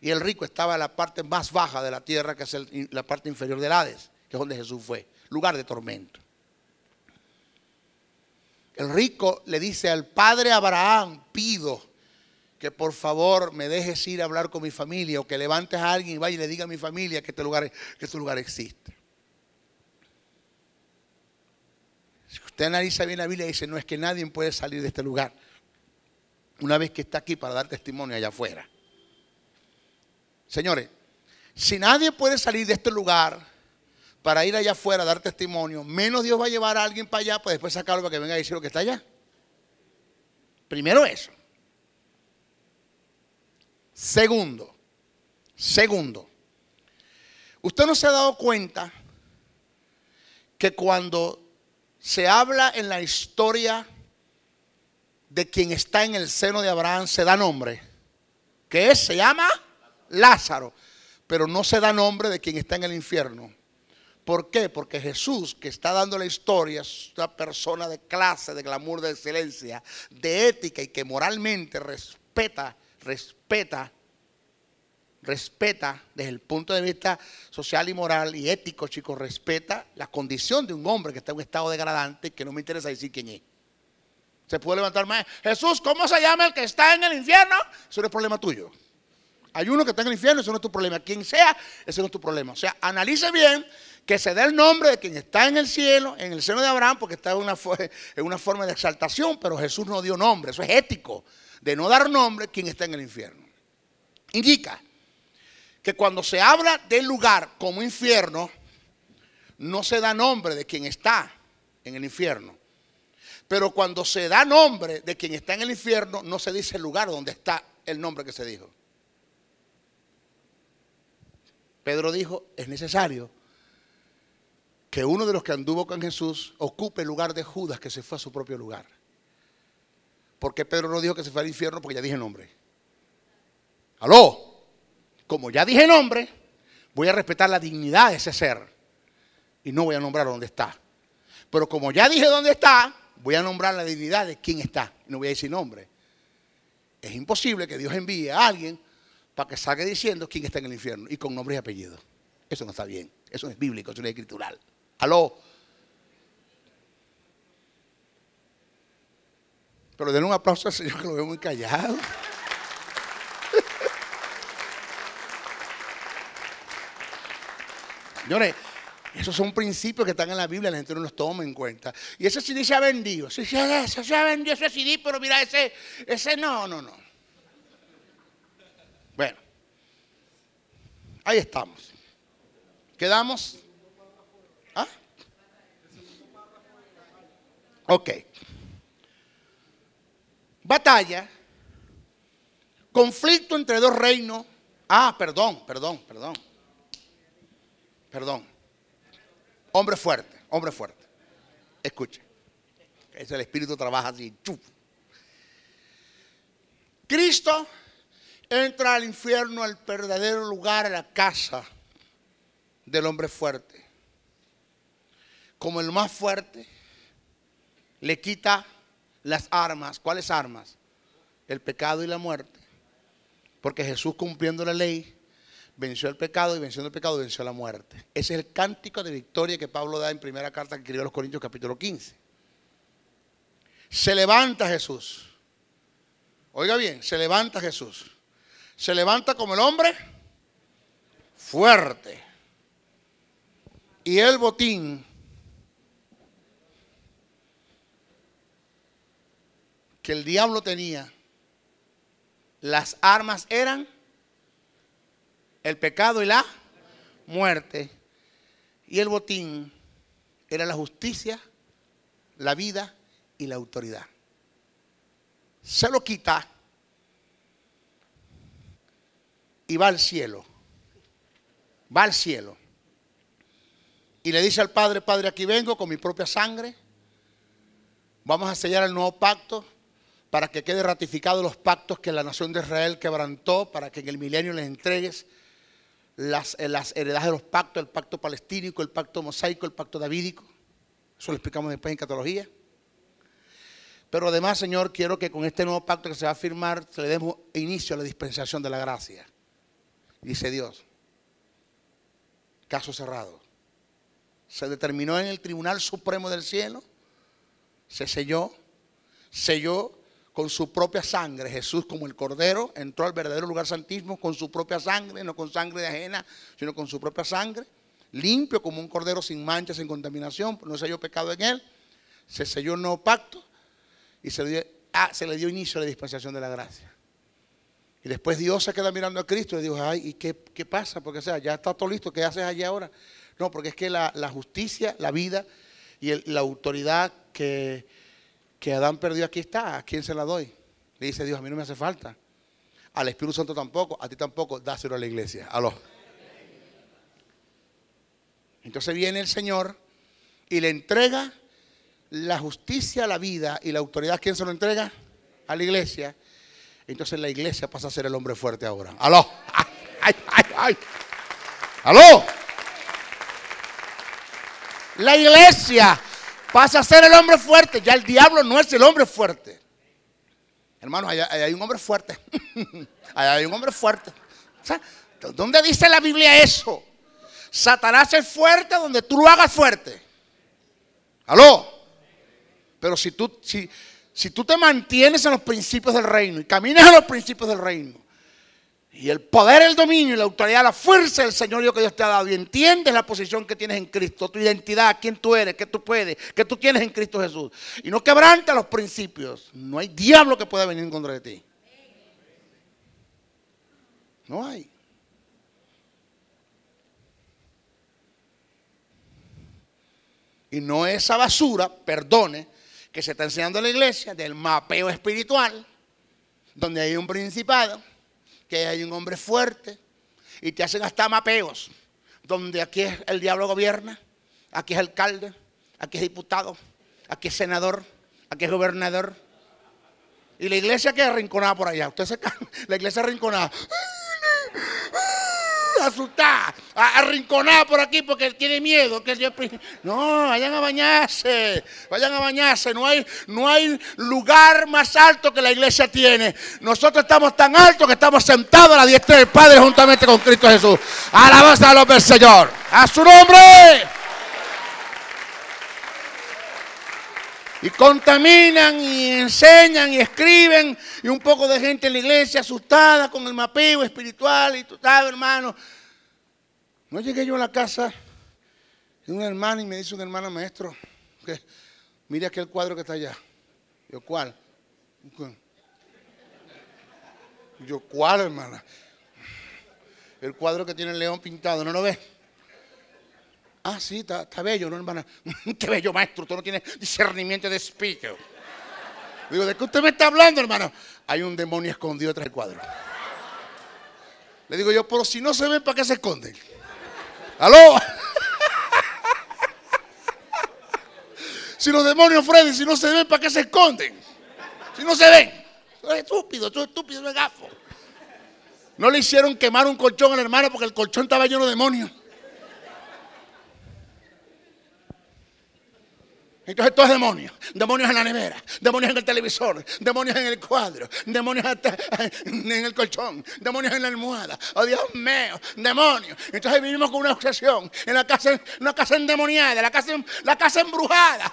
y el rico estaba en la parte más baja de la tierra, que es la parte inferior del Hades, que es donde Jesús fue, lugar de tormento. El rico le dice al padre Abraham, pido que por favor me dejes ir a hablar con mi familia o que levantes a alguien y vaya y le diga a mi familia que este lugar, que este lugar existe. Usted analiza bien la Biblia y dice, no es que nadie puede salir de este lugar. Una vez que está aquí para dar testimonio allá afuera. Señores, si nadie puede salir de este lugar para ir allá afuera a dar testimonio, menos Dios va a llevar a alguien para allá para después sacarlo para que venga a decir lo que está allá. Primero eso. Segundo, segundo, usted no se ha dado cuenta que cuando se habla en la historia de quien está en el seno de Abraham, se da nombre. ¿Qué es? Se llama Lázaro. Pero no se da nombre de quien está en el infierno. ¿Por qué? Porque Jesús, que está dando la historia, es una persona de clase, de glamour, de excelencia, de ética y que moralmente respeta, respeta respeta desde el punto de vista social y moral y ético, chicos, respeta la condición de un hombre que está en un estado degradante que no me interesa decir quién es. Se puede levantar más. Jesús, ¿cómo se llama el que está en el infierno? Eso no es problema tuyo. Hay uno que está en el infierno, eso no es tu problema. Quien sea, ese no es tu problema. O sea, analice bien que se dé el nombre de quien está en el cielo, en el seno de Abraham, porque está en una, [LAUGHS] en una forma de exaltación, pero Jesús no dio nombre. Eso es ético, de no dar nombre quien está en el infierno. Indica que cuando se habla del lugar como infierno, no se da nombre de quien está en el infierno. Pero cuando se da nombre de quien está en el infierno, no se dice el lugar donde está el nombre que se dijo. Pedro dijo, es necesario que uno de los que anduvo con Jesús ocupe el lugar de Judas que se fue a su propio lugar. Porque Pedro no dijo que se fue al infierno porque ya dije el nombre. Aló como ya dije nombre, voy a respetar la dignidad de ese ser y no voy a nombrar dónde está. Pero como ya dije dónde está, voy a nombrar la dignidad de quién está. No voy a decir nombre. Es imposible que Dios envíe a alguien para que salga diciendo quién está en el infierno y con nombre y apellido. Eso no está bien. Eso no es bíblico, eso no es escritural. Aló. Pero denle un aplauso al Señor que lo veo muy callado. Señores, esos son principios que están en la Biblia, la gente no los toma en cuenta. Y ese CD se ha vendido. Se, ha vendido ese CD, pero mira, ese, ese no, no, no. Bueno, ahí estamos. ¿Quedamos? ¿Ah? Ok. Batalla. Conflicto entre dos reinos. Ah, perdón, perdón, perdón perdón. Hombre fuerte, hombre fuerte. Escuche. Es el espíritu trabaja así. Cristo entra al infierno, al verdadero lugar, a la casa del hombre fuerte. Como el más fuerte, le quita las armas. ¿Cuáles armas? El pecado y la muerte. Porque Jesús cumpliendo la ley venció el pecado y venciendo el pecado venció la muerte. Ese es el cántico de victoria que Pablo da en primera carta que escribió a los Corintios capítulo 15. Se levanta Jesús. Oiga bien, se levanta Jesús. Se levanta como el hombre fuerte. Y el botín que el diablo tenía, las armas eran el pecado y la muerte. Y el botín era la justicia, la vida y la autoridad. Se lo quita y va al cielo. Va al cielo. Y le dice al Padre, Padre, aquí vengo con mi propia sangre. Vamos a sellar el nuevo pacto para que quede ratificado los pactos que la nación de Israel quebrantó, para que en el milenio les entregues las, eh, las heredades de los pactos, el pacto palestínico, el pacto mosaico, el pacto davídico. Eso lo explicamos después en Catología. Pero además, Señor, quiero que con este nuevo pacto que se va a firmar, le demos inicio a la dispensación de la gracia. Dice Dios, caso cerrado. Se determinó en el Tribunal Supremo del Cielo, se selló, selló con su propia sangre. Jesús, como el Cordero, entró al verdadero lugar santísimo con su propia sangre, no con sangre de ajena, sino con su propia sangre. Limpio como un Cordero sin manchas, sin contaminación, no se halló pecado en él. Se selló un nuevo pacto y ah, se, le dio inicio a la dispensación de la gracia. Y después Dios se queda mirando a Cristo y dijo, ay, ¿y qué, qué pasa? Porque sea, ya está todo listo, ¿qué haces allí ahora? No, porque es que la, justicia, la vida y la autoridad que que Adán perdió, aquí está, ¿a quién se la doy? Le dice Dios, a mí no me hace falta. Al Espíritu Santo tampoco, a ti tampoco, dáselo a la iglesia. Aló. Entonces viene el Señor y le entrega la justicia, la vida y la autoridad. ¿Quién se lo entrega? A la iglesia. Entonces la iglesia pasa a ser el hombre fuerte ahora. Aló. [LAUGHS] Ay, ay, ay, Aló. La iglesia Pasa a ser el hombre fuerte. Ya el diablo no es el hombre fuerte. Hermanos, allá, hay un hombre fuerte. allá [LAUGHS] hay un hombre fuerte. ¿Dónde dice la Biblia eso? Satanás es fuerte donde tú lo hagas fuerte. ¿Aló? Pero si tú, si tú te mantienes en los principios del reino y caminas en los principios del reino, y el poder, el dominio y la autoridad, la fuerza del Señor Dios que Dios te ha dado. Y entiendes la posición que tienes en Cristo, tu identidad, quién tú eres, qué tú puedes, qué tú tienes en Cristo Jesús. Y no quebranta los principios. No hay diablo que pueda venir en contra de ti. No hay. Y no esa basura, perdone, que se está enseñando en la iglesia del mapeo espiritual, donde hay un principado que hay un hombre fuerte y te hacen hasta mapeos, donde aquí es el diablo gobierna, aquí es alcalde, aquí es diputado, aquí es senador, aquí es gobernador. Y la iglesia queda rinconada por allá. Usted se [LAUGHS] la iglesia arrinconada a arrinconar por aquí porque tiene miedo. Que No, vayan a bañarse, vayan a bañarse. No hay, no hay lugar más alto que la iglesia tiene. Nosotros estamos tan altos que estamos sentados a la diestra del Padre juntamente con Cristo Jesús. Alabanza al hombre del Señor. A su nombre. y contaminan y enseñan y escriben y un poco de gente en la iglesia asustada con el mapeo espiritual y todo, hermano. No llegué yo a la casa de un hermano y me dice un hermano maestro que mire aquel cuadro que está allá. Yo, ¿cuál? Yo, ¿cuál, hermana? El cuadro que tiene el león pintado, ¿no lo ves? Ah, sí, está, bello, ¿no, hermana? [LAUGHS] Qué bello, maestro, tú no tienes discernimiento de espíritu. Digo, ¿de qué usted me está hablando, hermano? Hay un demonio escondido detrás del cuadro. Le digo yo, pero si no se ven, ¿para qué se esconden? ¿Aló? [LAUGHS] Si los demonios, Freddy, si no se ven, ¿para qué se esconden? Si no se ven. estúpido, tú estúpido, es gafo. No le hicieron quemar un colchón al hermano porque el colchón estaba lleno de demonios. Entonces todo es demonio. Demonios en la nevera, demonios en el televisor, demonios en el cuadro, demonios en el colchón, demonios en la almohada. Oh Dios mío, demonios. Entonces vivimos con una obsesión. En la casa, una casa endemoniada, la casa, la casa embrujada.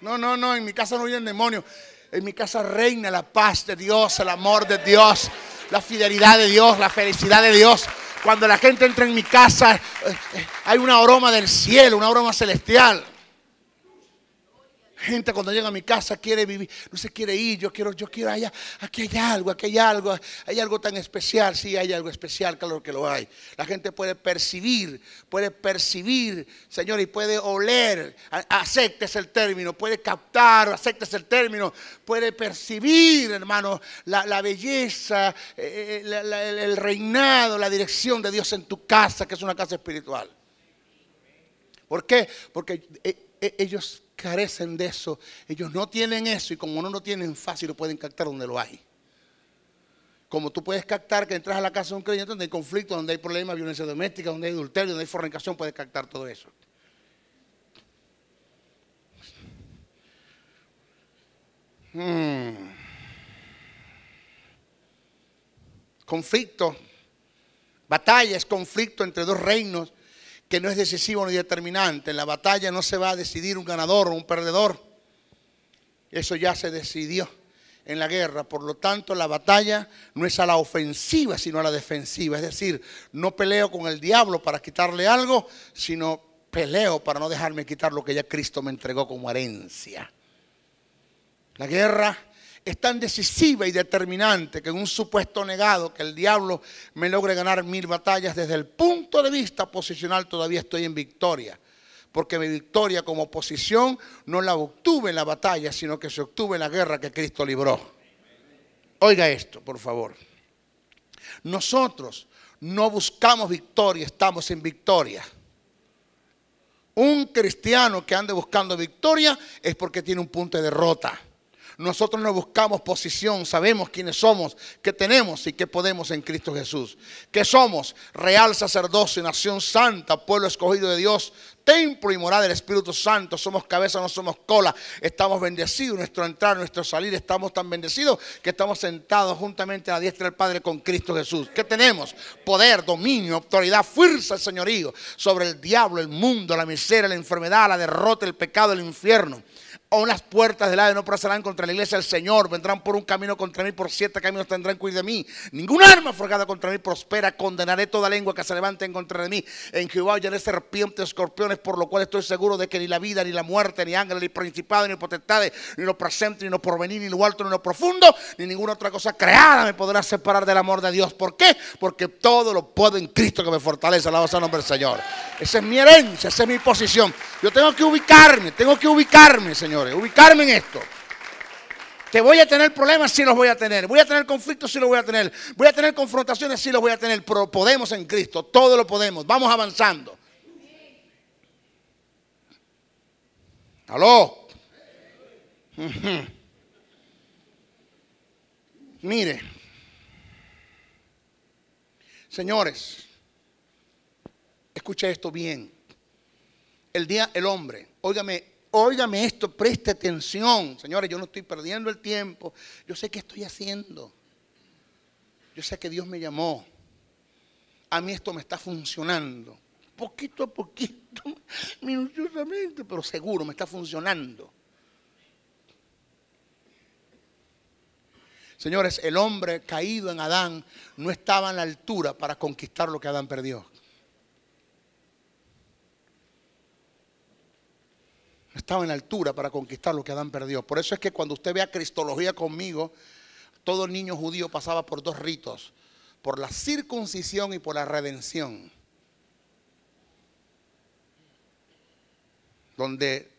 No, no, no, en mi casa no hay demonios. En mi casa reina la paz de Dios, el amor de Dios, la fidelidad de Dios, la felicidad de Dios. Cuando la gente entra en mi casa, eh, eh, hay un aroma del cielo, un aroma celestial gente cuando llega a mi casa quiere vivir, no se quiere ir, yo quiero, yo quiero allá, aquí hay algo, aquí hay algo, hay algo tan especial, sí hay algo especial, claro que lo hay. La gente puede percibir, puede percibir, Señor, y puede oler, aceptes el término, puede captar, aceptes el término, puede percibir, hermano, la, belleza, eh, eh, el reinado, la dirección de Dios en tu casa, que es una casa espiritual. ¿Por qué? Porque eh, ellos carecen de eso. Ellos no tienen eso y como no lo tienen fácil, lo pueden captar donde lo hay. Como tú puedes captar que entras a la casa de un creyente donde hay conflicto, donde hay problemas, violencia doméstica, donde hay adulterio, donde hay fornicación, puedes captar todo eso. conflicto hmm. Conflicto, batallas, conflicto entre dos reinos que no es decisivo ni determinante. En la batalla no se va a decidir un ganador o un perdedor. Eso ya se decidió en la guerra. Por lo tanto, la batalla no es a la ofensiva, sino a la defensiva. Es decir, no peleo con el diablo para quitarle algo, sino peleo para no dejarme quitar lo que ya Cristo me entregó como herencia. La guerra es tan decisiva y determinante que en un supuesto negado que el diablo me logre ganar mil batallas, desde el punto de vista posicional todavía estoy en victoria. Porque mi victoria como posición no la obtuve en la batalla, sino que se obtuvo en la guerra que Cristo libró. Oiga esto, por favor. Nosotros no buscamos victoria, estamos en victoria. Un cristiano que ande buscando victoria es porque tiene un punto de derrota. Nosotros no buscamos posición, sabemos quiénes somos, qué tenemos y qué podemos en Cristo Jesús. ¿Qué somos? Real sacerdocio, nación santa, pueblo escogido de Dios, templo y morada del Espíritu Santo. Somos cabeza, no somos cola. Estamos bendecidos, nuestro entrar, nuestro salir. Estamos tan bendecidos que estamos sentados juntamente a la diestra del Padre con Cristo Jesús. ¿Qué tenemos? Poder, dominio, autoridad, fuerza, señorío sobre el diablo, el mundo, la miseria, la enfermedad, la derrota, el pecado, el infierno aún las puertas del aire no pasarán contra la iglesia del Señor. Vendrán por un camino contra mí, por siete caminos tendrán que de mí. Ningún arma forjada contra mí prospera. Condenaré toda lengua que se levante en contra de mí. En Jehová hallaré serpientes, escorpiones, por lo cual estoy seguro de que ni la vida, ni la muerte, ni ángel, ni principado, ni potestades, ni lo presente, ni lo porvenir, ni lo alto, ni lo profundo, ni ninguna otra cosa creada me podrá separar del amor de Dios. ¿Por qué? Porque todo lo puedo en Cristo que me fortalece. La sea nombre del Señor. Esa es mi herencia, esa es mi posición. Yo tengo que ubicarme, tengo que ubicarme, Señor ubicarme en esto. Que voy a tener problemas, Si los voy a tener. Voy a tener conflictos, Si los voy a tener. Voy a tener confrontaciones, Si los voy a tener. Pero podemos en Cristo, todo lo podemos. Vamos avanzando. ¿Aló? Mire, señores, escuche esto bien. El día, el hombre, óigame, Óigame esto, preste atención. Señores, yo no estoy perdiendo el tiempo. Yo sé qué estoy haciendo. Yo sé que Dios me llamó. A mí esto me está funcionando. Poquito a poquito, [LAUGHS] minuciosamente, pero seguro me está funcionando. Señores, el hombre caído en Adán no estaba en la altura para conquistar lo que Adán perdió. estaba en altura para conquistar lo que Adán perdió. Por eso es que cuando usted vea Cristología conmigo, todo niño judío pasaba por dos ritos, por la circuncisión y por la redención. Donde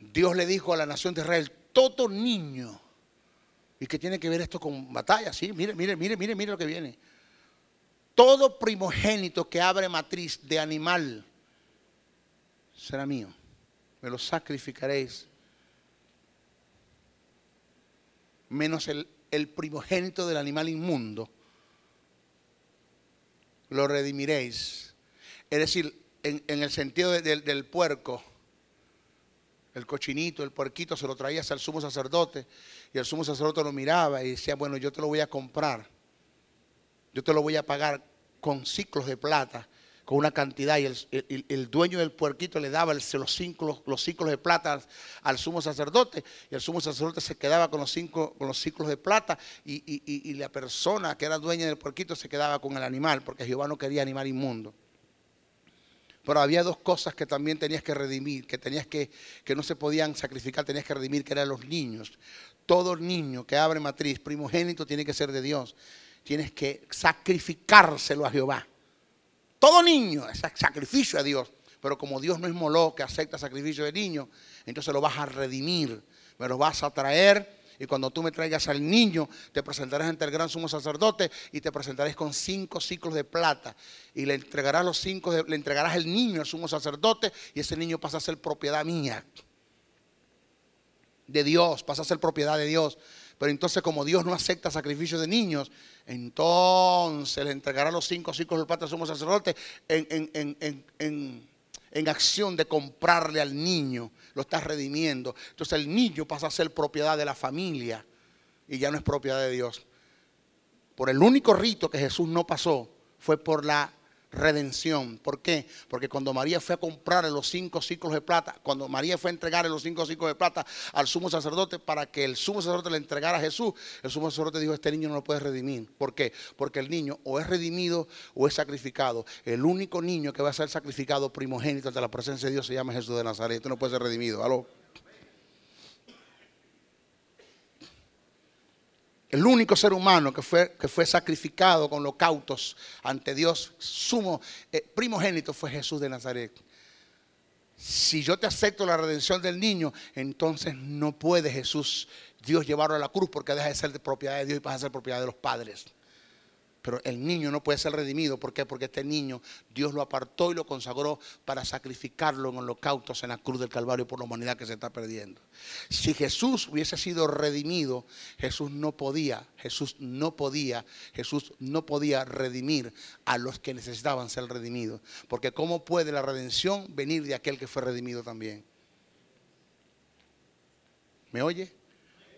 Dios le dijo a la nación de Israel, todo niño, y que tiene que ver esto con batalla, sí, mire, mire, mire, mire, mire lo que viene. Todo primogénito que abre matriz de animal será mío me lo sacrificaréis, menos el, primogénito del animal inmundo, lo redimiréis. Es decir, en, el sentido del puerco, el cochinito, el puerquito, se lo traías al sumo sacerdote y el sumo sacerdote lo miraba y decía, bueno, yo te lo voy a comprar, yo te lo voy a pagar con ciclos de plata con una cantidad y el, dueño del puerquito le daba los, ciclos, los ciclos de plata al, sumo sacerdote y el sumo sacerdote se quedaba con los, cinco, con los ciclos de plata y, la persona que era dueña del puerquito se quedaba con el animal porque Jehová no quería animal inmundo. Pero había dos cosas que también tenías que redimir, que tenías que, que no se podían sacrificar, tenías que redimir, que eran los niños. Todo niño que abre matriz primogénito tiene que ser de Dios. Tienes que sacrificárselo a Jehová. Todo niño es sacrificio a Dios. Pero como Dios no es moló que acepta sacrificio de niño, entonces lo vas a redimir, me lo vas a traer. Y cuando tú me traigas al niño, te presentarás ante el gran sumo sacerdote y te presentarás con cinco ciclos de plata. Y le entregarás los cinco, le entregarás el niño al sumo sacerdote y ese niño pasa a ser propiedad mía. De Dios, pasa a ser propiedad de Dios. Pero entonces, como Dios no acepta sacrificios de niños, entonces le entregará los cinco hijos del padre sumo sacerdote en, en, acción de comprarle al niño. Lo está redimiendo. Entonces, el niño pasa a ser propiedad de la familia y ya no es propiedad de Dios. Por el único rito que Jesús no pasó fue por la redención. ¿Por qué? Porque cuando María fue a comprar los cinco ciclos de plata, cuando María fue a entregar los cinco ciclos de plata al sumo sacerdote para que el sumo sacerdote le entregara a Jesús, el sumo sacerdote dijo, este niño no lo puede redimir. ¿Por qué? Porque el niño o es redimido o es sacrificado. El único niño que va a ser sacrificado primogénito ante la presencia de Dios se llama Jesús de Nazaret. no puede ser redimido. ¿Aló? el único ser humano que fue, que fue sacrificado con cautos ante Dios, sumo, eh, primogénito fue Jesús de Nazaret. Si yo te acepto la redención del niño, entonces no puede Jesús, Dios, llevarlo a la cruz porque deja de ser de propiedad de Dios y pasa a ser propiedad de los padres. Pero el niño no puede ser redimido. ¿Por qué? Porque este niño Dios lo apartó y lo consagró para sacrificarlo en holocaustos en la cruz del Calvario por la humanidad que se está perdiendo. Si Jesús hubiese sido redimido, Jesús no podía, Jesús no podía, Jesús no podía redimir a los que necesitaban ser redimidos. Porque ¿cómo puede la redención venir de aquel que fue redimido también? ¿Me oye?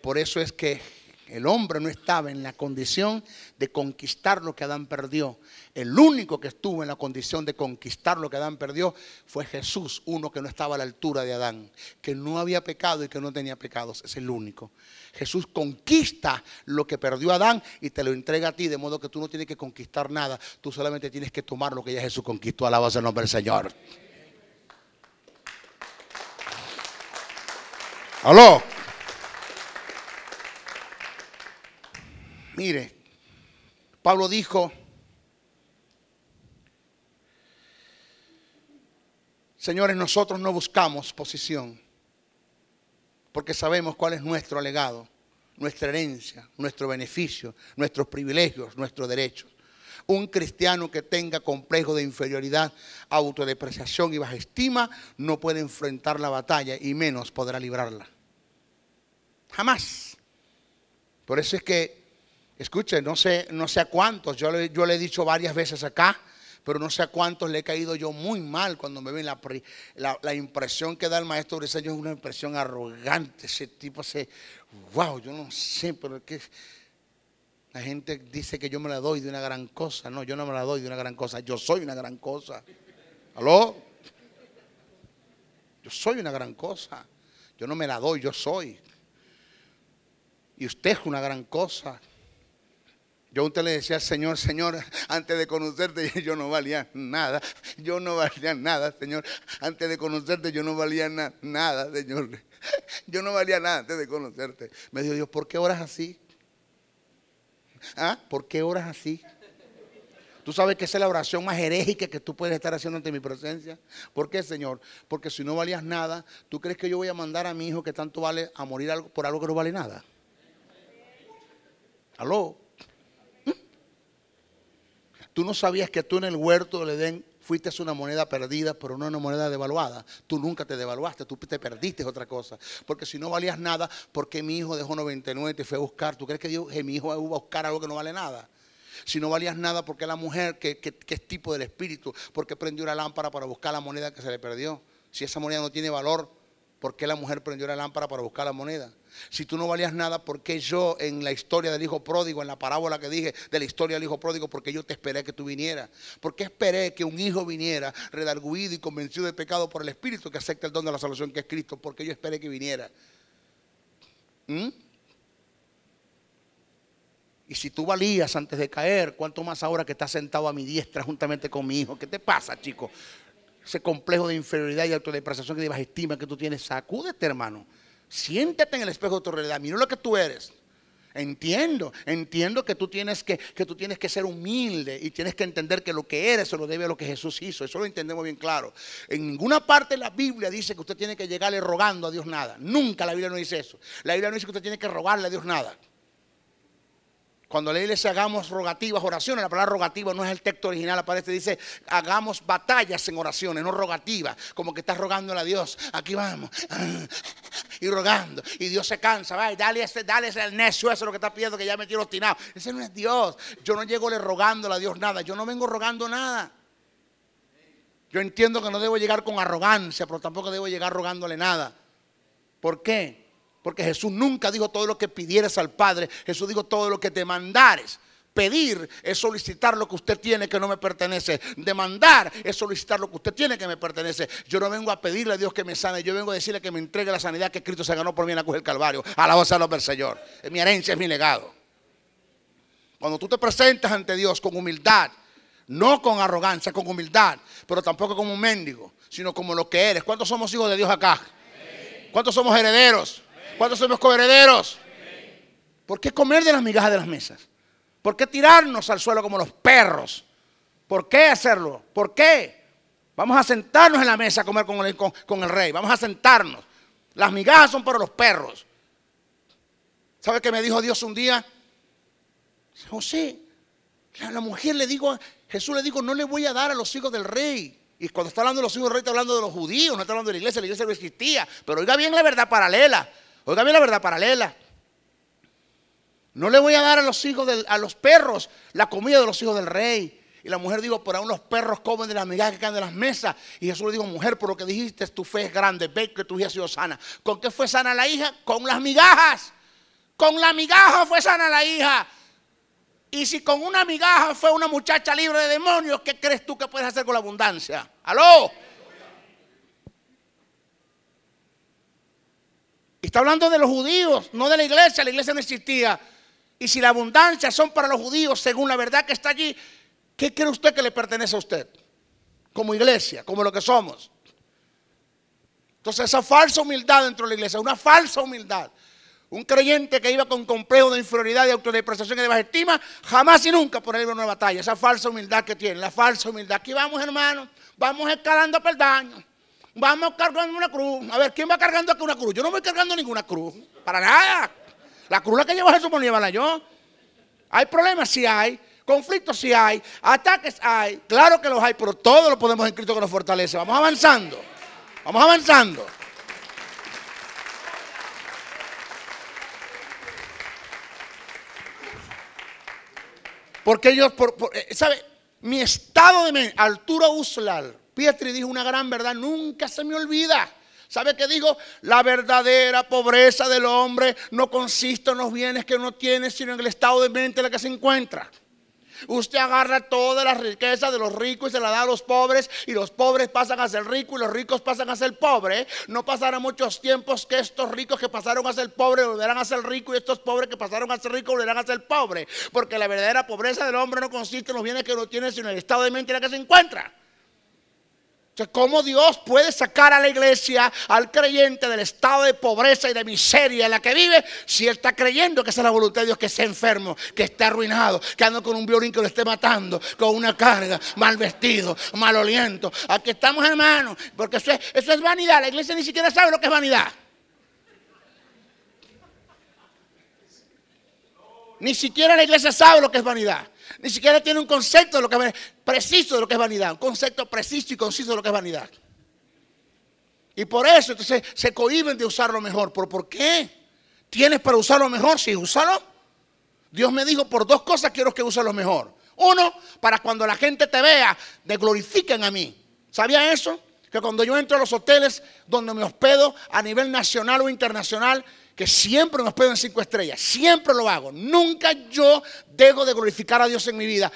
Por eso es que el hombre no estaba en la condición de conquistar lo que Adán perdió. El único que estuvo en la condición de conquistar lo que Adán perdió fue Jesús, uno que no estaba a la altura de Adán, que no había pecado y que no tenía pecados. Es el único. Jesús conquista lo que perdió Adán y te lo entrega a ti, de modo que tú no tienes que conquistar nada. Tú solamente tienes que tomar lo que ya Jesús conquistó. Alabas el nombre del Señor. Aló. Mire, Pablo dijo, señores, nosotros no buscamos posición, porque sabemos cuál es nuestro legado, nuestra herencia, nuestro beneficio, nuestros privilegios, nuestros derechos. Un cristiano que tenga complejo de inferioridad, autodepreciación y baja estima no puede enfrentar la batalla y menos podrá librarla. Jamás. Por eso es que Escuche no sé, no sé a cuántos, yo le, yo le he dicho varias veces acá, pero no sé a cuántos le he caído yo muy mal cuando me ven la, la, impresión que da el maestro Briseño es una impresión arrogante. Ese tipo se, wow, yo no sé, pero es que la gente dice que yo me la doy de una gran cosa. No, yo no me la doy de una gran cosa, yo soy una gran cosa. ¿Aló? Yo soy una gran cosa. Yo no me la doy, yo soy. Y usted es una gran cosa. Yo a usted le decía, Señor, Señor, antes de conocerte [LAUGHS] yo no valía nada. Yo no valía nada, Señor. Antes de conocerte yo no valía nada, Señor. [LAUGHS] Yo no valía nada antes de conocerte. Me dijo Dios, ¿por qué oras así? ¿Ah? ¿Por qué oras así? Tú sabes que esa es la oración más heréjica que tú puedes estar haciendo ante mi presencia. ¿Por qué, Señor? Porque si no valías nada, ¿tú crees que yo voy a mandar a mi hijo que tanto vale a morir por algo que no vale nada? ¿Aló? Tú no sabías que tú en el huerto del Edén fuiste una moneda perdida, pero no una moneda devaluada. Tú nunca te devaluaste, tú te perdiste otra cosa. Porque si no valías nada, ¿por qué mi hijo dejó 99 y te fue a buscar? ¿Tú crees que, Dios, mi hijo iba a buscar algo que no vale nada? Si no valías nada, ¿por qué la mujer, que, es tipo del espíritu, ¿por qué prendió la lámpara para buscar la moneda que se le perdió? Si esa moneda no tiene valor, ¿por qué la mujer prendió la lámpara para buscar la moneda? Si tú no valías nada, ¿por qué yo en la historia del hijo pródigo, en la parábola que dije de la historia del hijo pródigo, porque yo te esperé que tú vinieras? ¿Por qué esperé que un hijo viniera redarguido y convencido de pecado por el Espíritu que acepta el don de la salvación que es Cristo? Porque yo esperé que viniera. ¿Mm? Y si tú valías antes de caer, ¿cuánto más ahora que estás sentado a mi diestra juntamente con mi hijo? ¿Qué te pasa, chico? Ese complejo de inferioridad y autodepreciación y de baja estima que tú tienes, sacúdete, hermano. Siéntate en el espejo de tu realidad, mira lo que tú eres. Entiendo, entiendo que tú, tienes que, que tú tienes que ser humilde y tienes que entender que lo que eres se lo debe a lo que Jesús hizo. Eso lo entendemos bien claro. En ninguna parte de la Biblia dice que usted tiene que llegarle rogando a Dios nada. Nunca la Biblia no dice eso. La Biblia no dice que usted tiene que rogarle a Dios nada. Cuando le dice hagamos rogativas, oraciones, la palabra rogativa no es el texto original, aparece, dice, hagamos batallas en oraciones, no rogativas, como que estás rogándole a Dios, aquí vamos, [LAUGHS] y rogando, y Dios se cansa, dale ese, dale ese necio, eso es lo que está pidiendo, que ya me quiero obstinado. Ese no es Dios, yo no llego le rogándole a Dios nada, yo no vengo rogando nada. Yo entiendo que no debo llegar con arrogancia, pero tampoco debo llegar rogándole nada. ¿Por qué? Porque Jesús nunca dijo todo lo que pidieres al Padre. Jesús dijo todo lo que te Pedir es solicitar lo que usted tiene que no me pertenece. Demandar es solicitar lo que usted tiene que me pertenece. Yo no vengo a pedirle a Dios que me sane. Yo vengo a decirle que me entregue la sanidad que Cristo se ganó por mí en la cruz del Calvario. Alabado sea Señor. Señor. Mi herencia es mi legado. Cuando tú te presentas ante Dios con humildad, no con arrogancia, con humildad, pero tampoco como un mendigo, sino como lo que eres. ¿Cuántos somos hijos de Dios acá? ¿Cuántos somos herederos? ¿Cuántos somos coherederos? ¿Por qué comer de las migajas de las mesas? ¿Por qué tirarnos al suelo como los perros? ¿Por qué hacerlo? ¿Por qué? Vamos a sentarnos en la mesa a comer con el, con, el rey. Vamos a sentarnos. Las migajas son para los perros. ¿Sabe qué me dijo Dios un día? José, la, la mujer le dijo, Jesús le dijo, no le voy a dar a los hijos del rey. Y cuando está hablando de los hijos del rey, está hablando de los judíos, no está hablando de la iglesia, la iglesia no existía. Pero oiga bien la verdad paralela. Oiga también la verdad paralela. No le voy a dar a los hijos a los perros la comida de los hijos del rey. Y la mujer dijo, pero aún los perros comen de las migajas que caen de las mesas. Y Jesús le dijo, mujer, por lo que dijiste, tu fe es grande, ve que tu hija ha sido sana. ¿Con qué fue sana la hija? Con las migajas. Con la migaja fue sana la hija. Y si con una migaja fue una muchacha libre de demonios, ¿qué crees tú que puedes hacer con la abundancia? ¡Aló! Está hablando de los judíos, no de la iglesia. La iglesia no existía. Y si la abundancia son para los judíos, según la verdad que está allí, ¿qué cree usted que le pertenece a usted? Como iglesia, como lo que somos. Entonces esa falsa humildad dentro de la iglesia, una falsa humildad. Un creyente que iba con complejo de inferioridad, de autodepreciación y de baja estima, jamás y nunca por ahí una batalla. Esa falsa humildad que tiene, la falsa humildad. Aquí vamos, hermanos, vamos escalando peldaños. Vamos cargando una cruz. A ver, ¿quién va cargando aquí una cruz? Yo no voy cargando ninguna cruz. Para nada. La cruz la que pues lleva Jesús, no yo. Hay problemas, sí hay. Conflictos sí hay, ataques hay, claro que los hay, pero todos los podemos en Cristo que nos fortalece. Vamos avanzando, vamos avanzando. Porque ellos, eh, ¿sabe? Mi estado de mente, altura uslar Pietri dijo una gran verdad, nunca se me olvida. ¿Sabe qué digo? La verdadera pobreza del hombre no consiste en los bienes que uno tiene, sino en el estado de mente en el que se encuentra. Usted agarra toda las riquezas de los ricos y se la da a los pobres y los pobres pasan a ser ricos y los ricos pasan a ser pobres. No pasará muchos tiempos que estos ricos que pasaron a ser pobres volverán a ser ricos y estos pobres que pasaron a ser ricos volverán a ser pobres. Porque la verdadera pobreza del hombre no consiste en los bienes que uno tiene, sino en el estado de mente en el que se encuentra. O ¿Cómo Dios puede sacar a la iglesia, al creyente del estado de pobreza y de miseria en la que vive si él está creyendo que esa es la voluntad de Dios, que esté enfermo, que esté arruinado, que anda con un violín que lo esté matando, con una carga, mal vestido, mal maloliento? Aquí estamos hermanos, porque eso es vanidad. La iglesia ni siquiera sabe lo que es vanidad. Ni siquiera la iglesia sabe lo que es vanidad. Ni siquiera tiene un concepto de lo que es, preciso de lo que es vanidad. Un concepto preciso y conciso de lo que es vanidad. Y por eso entonces se cohiben de usarlo mejor. por qué? ¿Tienes para usarlo mejor? si usalo Dios me dijo, por dos cosas quiero que uses lo mejor. Uno, para cuando la gente te vea, te glorifiquen a mí. ¿Sabía eso? Que cuando yo entro a los hoteles donde me hospedo a nivel nacional o internacional, que siempre nos en cinco estrellas, siempre lo hago, nunca yo dejo de glorificar a Dios en mi vida.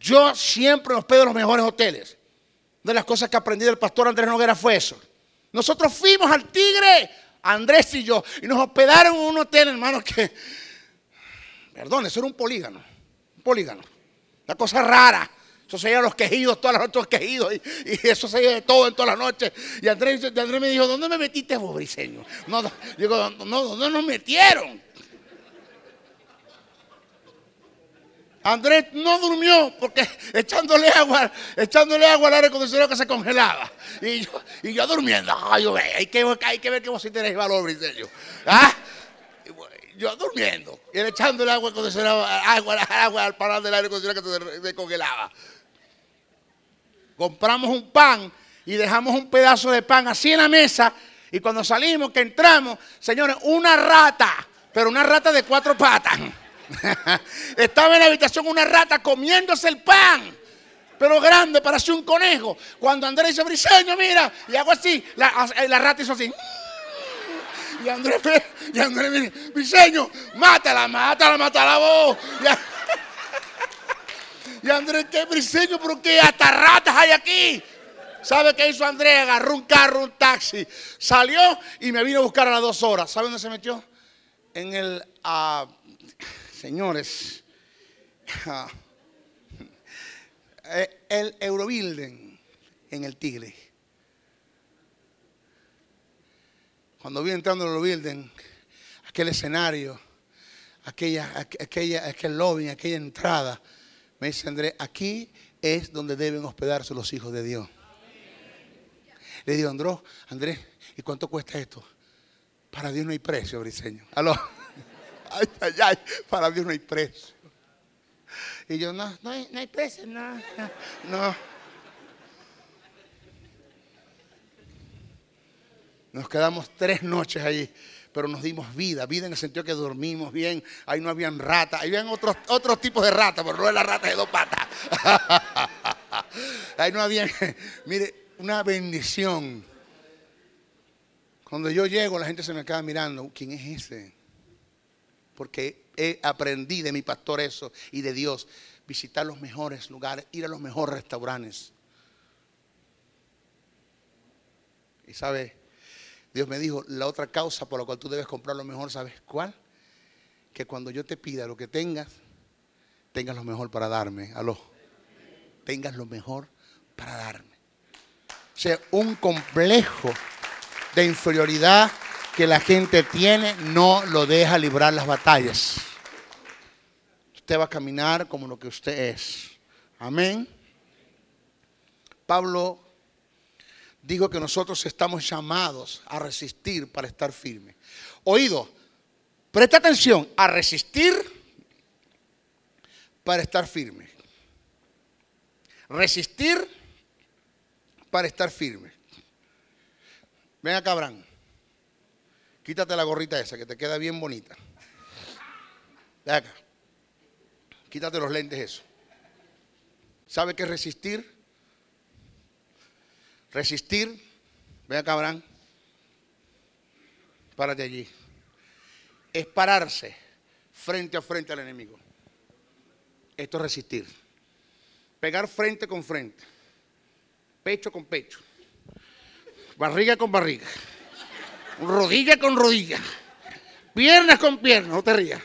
Yo siempre nos en los mejores hoteles. Una de las cosas que aprendí del pastor Andrés Noguera fue eso. Nosotros fuimos al Tigre, Andrés y yo, y nos hospedaron en un hotel, hermano, que, perdón, eso era un polígono, un polígono, una cosa rara. Eso se los quejidos, todas las noches los quejidos. Y, eso se todo en todas las noches. Y Andrés, Andrés me dijo, ¿dónde me metiste vos, Briseño? No, digo, no, ¿dónde nos metieron? Andrés no durmió porque echándole agua, echándole agua al aire acondicionado que se congelaba. Y yo, y yo durmiendo. hay, que, ver que vos sí tenéis valor, Briseño. ¿Ah? Yo durmiendo. Y él echándole agua agua, agua al parar del aire acondicionado que se congelaba. Compramos un pan y dejamos un pedazo de pan así en la mesa y cuando salimos, que entramos, señores, una rata, pero una rata de cuatro patas. [LAUGHS] Estaba en la habitación una rata comiéndose el pan, pero grande, parecía un conejo. Cuando Andrés dice, Briseño, mira, y hago así, la, eh, rata hizo así. Y Andrés, [LAUGHS] y Andrés, Briseño, mátala, mátala, mátala vos. [LAUGHS] Y Andrés, qué briseño, porque qué ratas hay aquí. ¿Sabe qué hizo Andrés? Agarró un carro, un taxi. Salió y me vino a buscar a las dos horas. ¿Sabe dónde se metió? En el. Ah, señores. Eh, el Eurobuilding. En el Tigre. Cuando vi entrando el Eurobuilding, aquel escenario, aquella, aquella, aquel lobby, aquella entrada me dice Andrés, aquí es donde deben hospedarse los hijos de Dios. Le digo, Andrés, Andrés, ¿y cuánto cuesta esto? Para Dios no hay precio, Briseño. Aló. [LAUGHS] Ay, ay, ay, para Dios no hay precio. Y yo, no, no hay, no precio, no, no. Nos quedamos tres noches allí pero nos dimos vida, vida en el sentido que dormimos bien, ahí no habían ratas, ahí habían otros, otros tipos de ratas, pero no es la rata de dos patas. [LAUGHS] ahí no habían, [LAUGHS] mire, una bendición. Cuando yo llego, la gente se me acaba mirando, uh, ¿quién es ese? Porque he, aprendí de mi pastor eso y de Dios, visitar los mejores lugares, ir a los mejores restaurantes. Y sabe, Dios me dijo, la otra causa por la cual tú debes comprar lo mejor, ¿sabes cuál? Que cuando yo te pida lo que tengas, tengas lo mejor para darme. Aló. Tengas lo mejor para darme. O sea, un complejo de inferioridad que la gente tiene no lo deja librar las batallas. Usted va a caminar como lo que usted es. Amén. Pablo digo que nosotros estamos llamados a resistir para estar firmes. Oído, presta atención, a resistir para estar firme. Resistir para estar firme. Ven acá, Abraham. Quítate la gorrita esa que te queda bien bonita. Ven acá. Quítate los lentes eso. ¿Sabe qué es resistir? Resistir, vea acá, Abraham, párate allí. Es pararse frente a frente al enemigo. Esto es resistir. Pegar frente con frente. Pecho con pecho. Barriga con barriga. Rodilla con rodilla. Piernas con piernas. No te rías.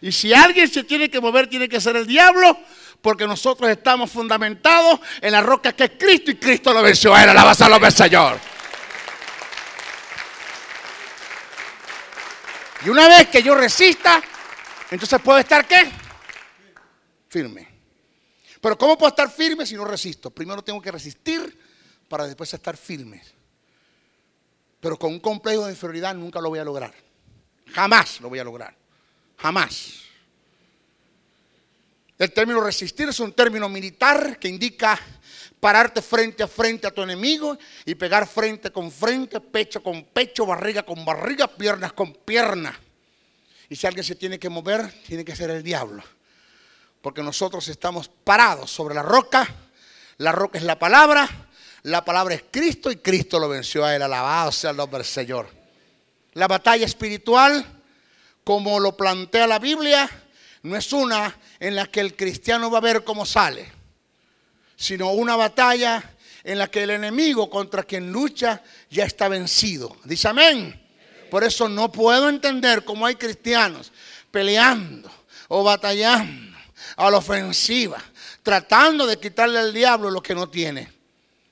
Y si alguien se tiene que mover, tiene que ser el diablo porque nosotros estamos fundamentados en la roca que es Cristo y Cristo lo venció a él. Alabas a los Señor. Y una vez que yo resista, entonces puedo estar qué? Firme. Pero ¿cómo puedo estar firme si no resisto? Primero tengo que resistir para después estar firme. Pero con un complejo de inferioridad nunca lo voy a lograr. Jamás lo voy a lograr. Jamás. El término resistir es un término militar que indica pararte frente a frente a tu enemigo y pegar frente con frente, pecho con pecho, barriga con barriga, piernas con pierna. Y si alguien se tiene que mover, tiene que ser el diablo. Porque nosotros estamos parados sobre la roca. La roca es la palabra. La palabra es Cristo y Cristo lo venció a él. Alabado sea el nombre del Señor. La batalla espiritual, como lo plantea la Biblia, no es una en la que el cristiano va a ver cómo sale, sino una batalla en la que el enemigo contra quien lucha ya está vencido. Dice amén. Por eso no puedo entender cómo hay cristianos peleando o batallando a la ofensiva, tratando de quitarle al diablo lo que no tiene.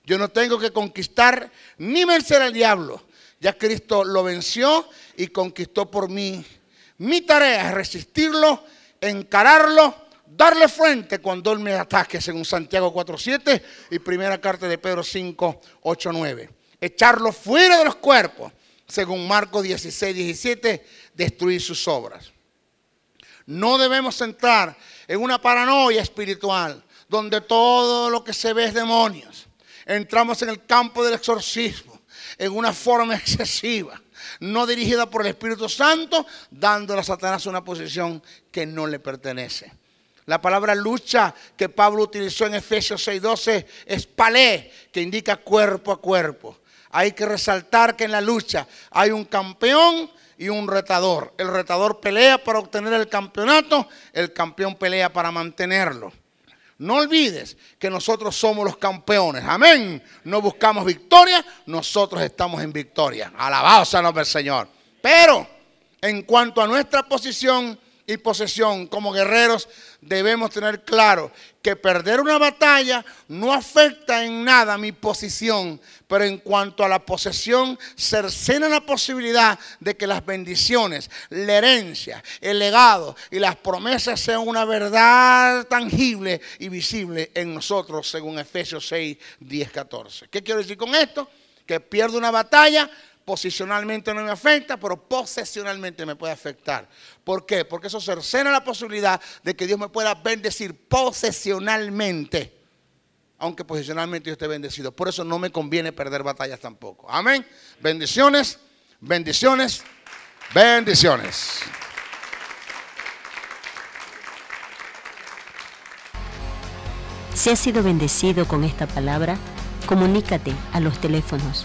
Yo no tengo que conquistar ni vencer al diablo. Ya Cristo lo venció y conquistó por mí. Mi tarea es resistirlo encararlo, darle frente cuando él me ataque, según Santiago 4.7 y primera carta de Pedro 5.8.9. Echarlo fuera de los cuerpos, según Marcos 16.17, destruir sus obras. No debemos entrar en una paranoia espiritual donde todo lo que se ve es demonios. Entramos en el campo del exorcismo en una forma excesiva no dirigida por el Espíritu Santo, dándole a Satanás una posición que no le pertenece. La palabra lucha que Pablo utilizó en Efesios 6:12 es palé, que indica cuerpo a cuerpo. Hay que resaltar que en la lucha hay un campeón y un retador. El retador pelea para obtener el campeonato, el campeón pelea para mantenerlo. No olvides que nosotros somos los campeones. Amén. No buscamos victoria, nosotros estamos en victoria. Alabado sea el del Señor. Pero en cuanto a nuestra posición y posesión como guerreros, debemos tener claro que perder una batalla no afecta en nada mi posición, pero en cuanto a la posesión, cercena la posibilidad de que las bendiciones, la herencia, el legado y las promesas sean una verdad tangible y visible en nosotros, según Efesios 6, 10, 14. ¿Qué quiero decir con esto? Que pierdo una batalla, Posicionalmente no me afecta, pero posesionalmente me puede afectar. ¿Por qué? Porque eso cercena la posibilidad de que Dios me pueda bendecir posesionalmente. Aunque posicionalmente yo esté bendecido. Por eso no me conviene perder batallas tampoco. Amén. Bendiciones, bendiciones, bendiciones. Si has sido bendecido con esta palabra, comunícate a los teléfonos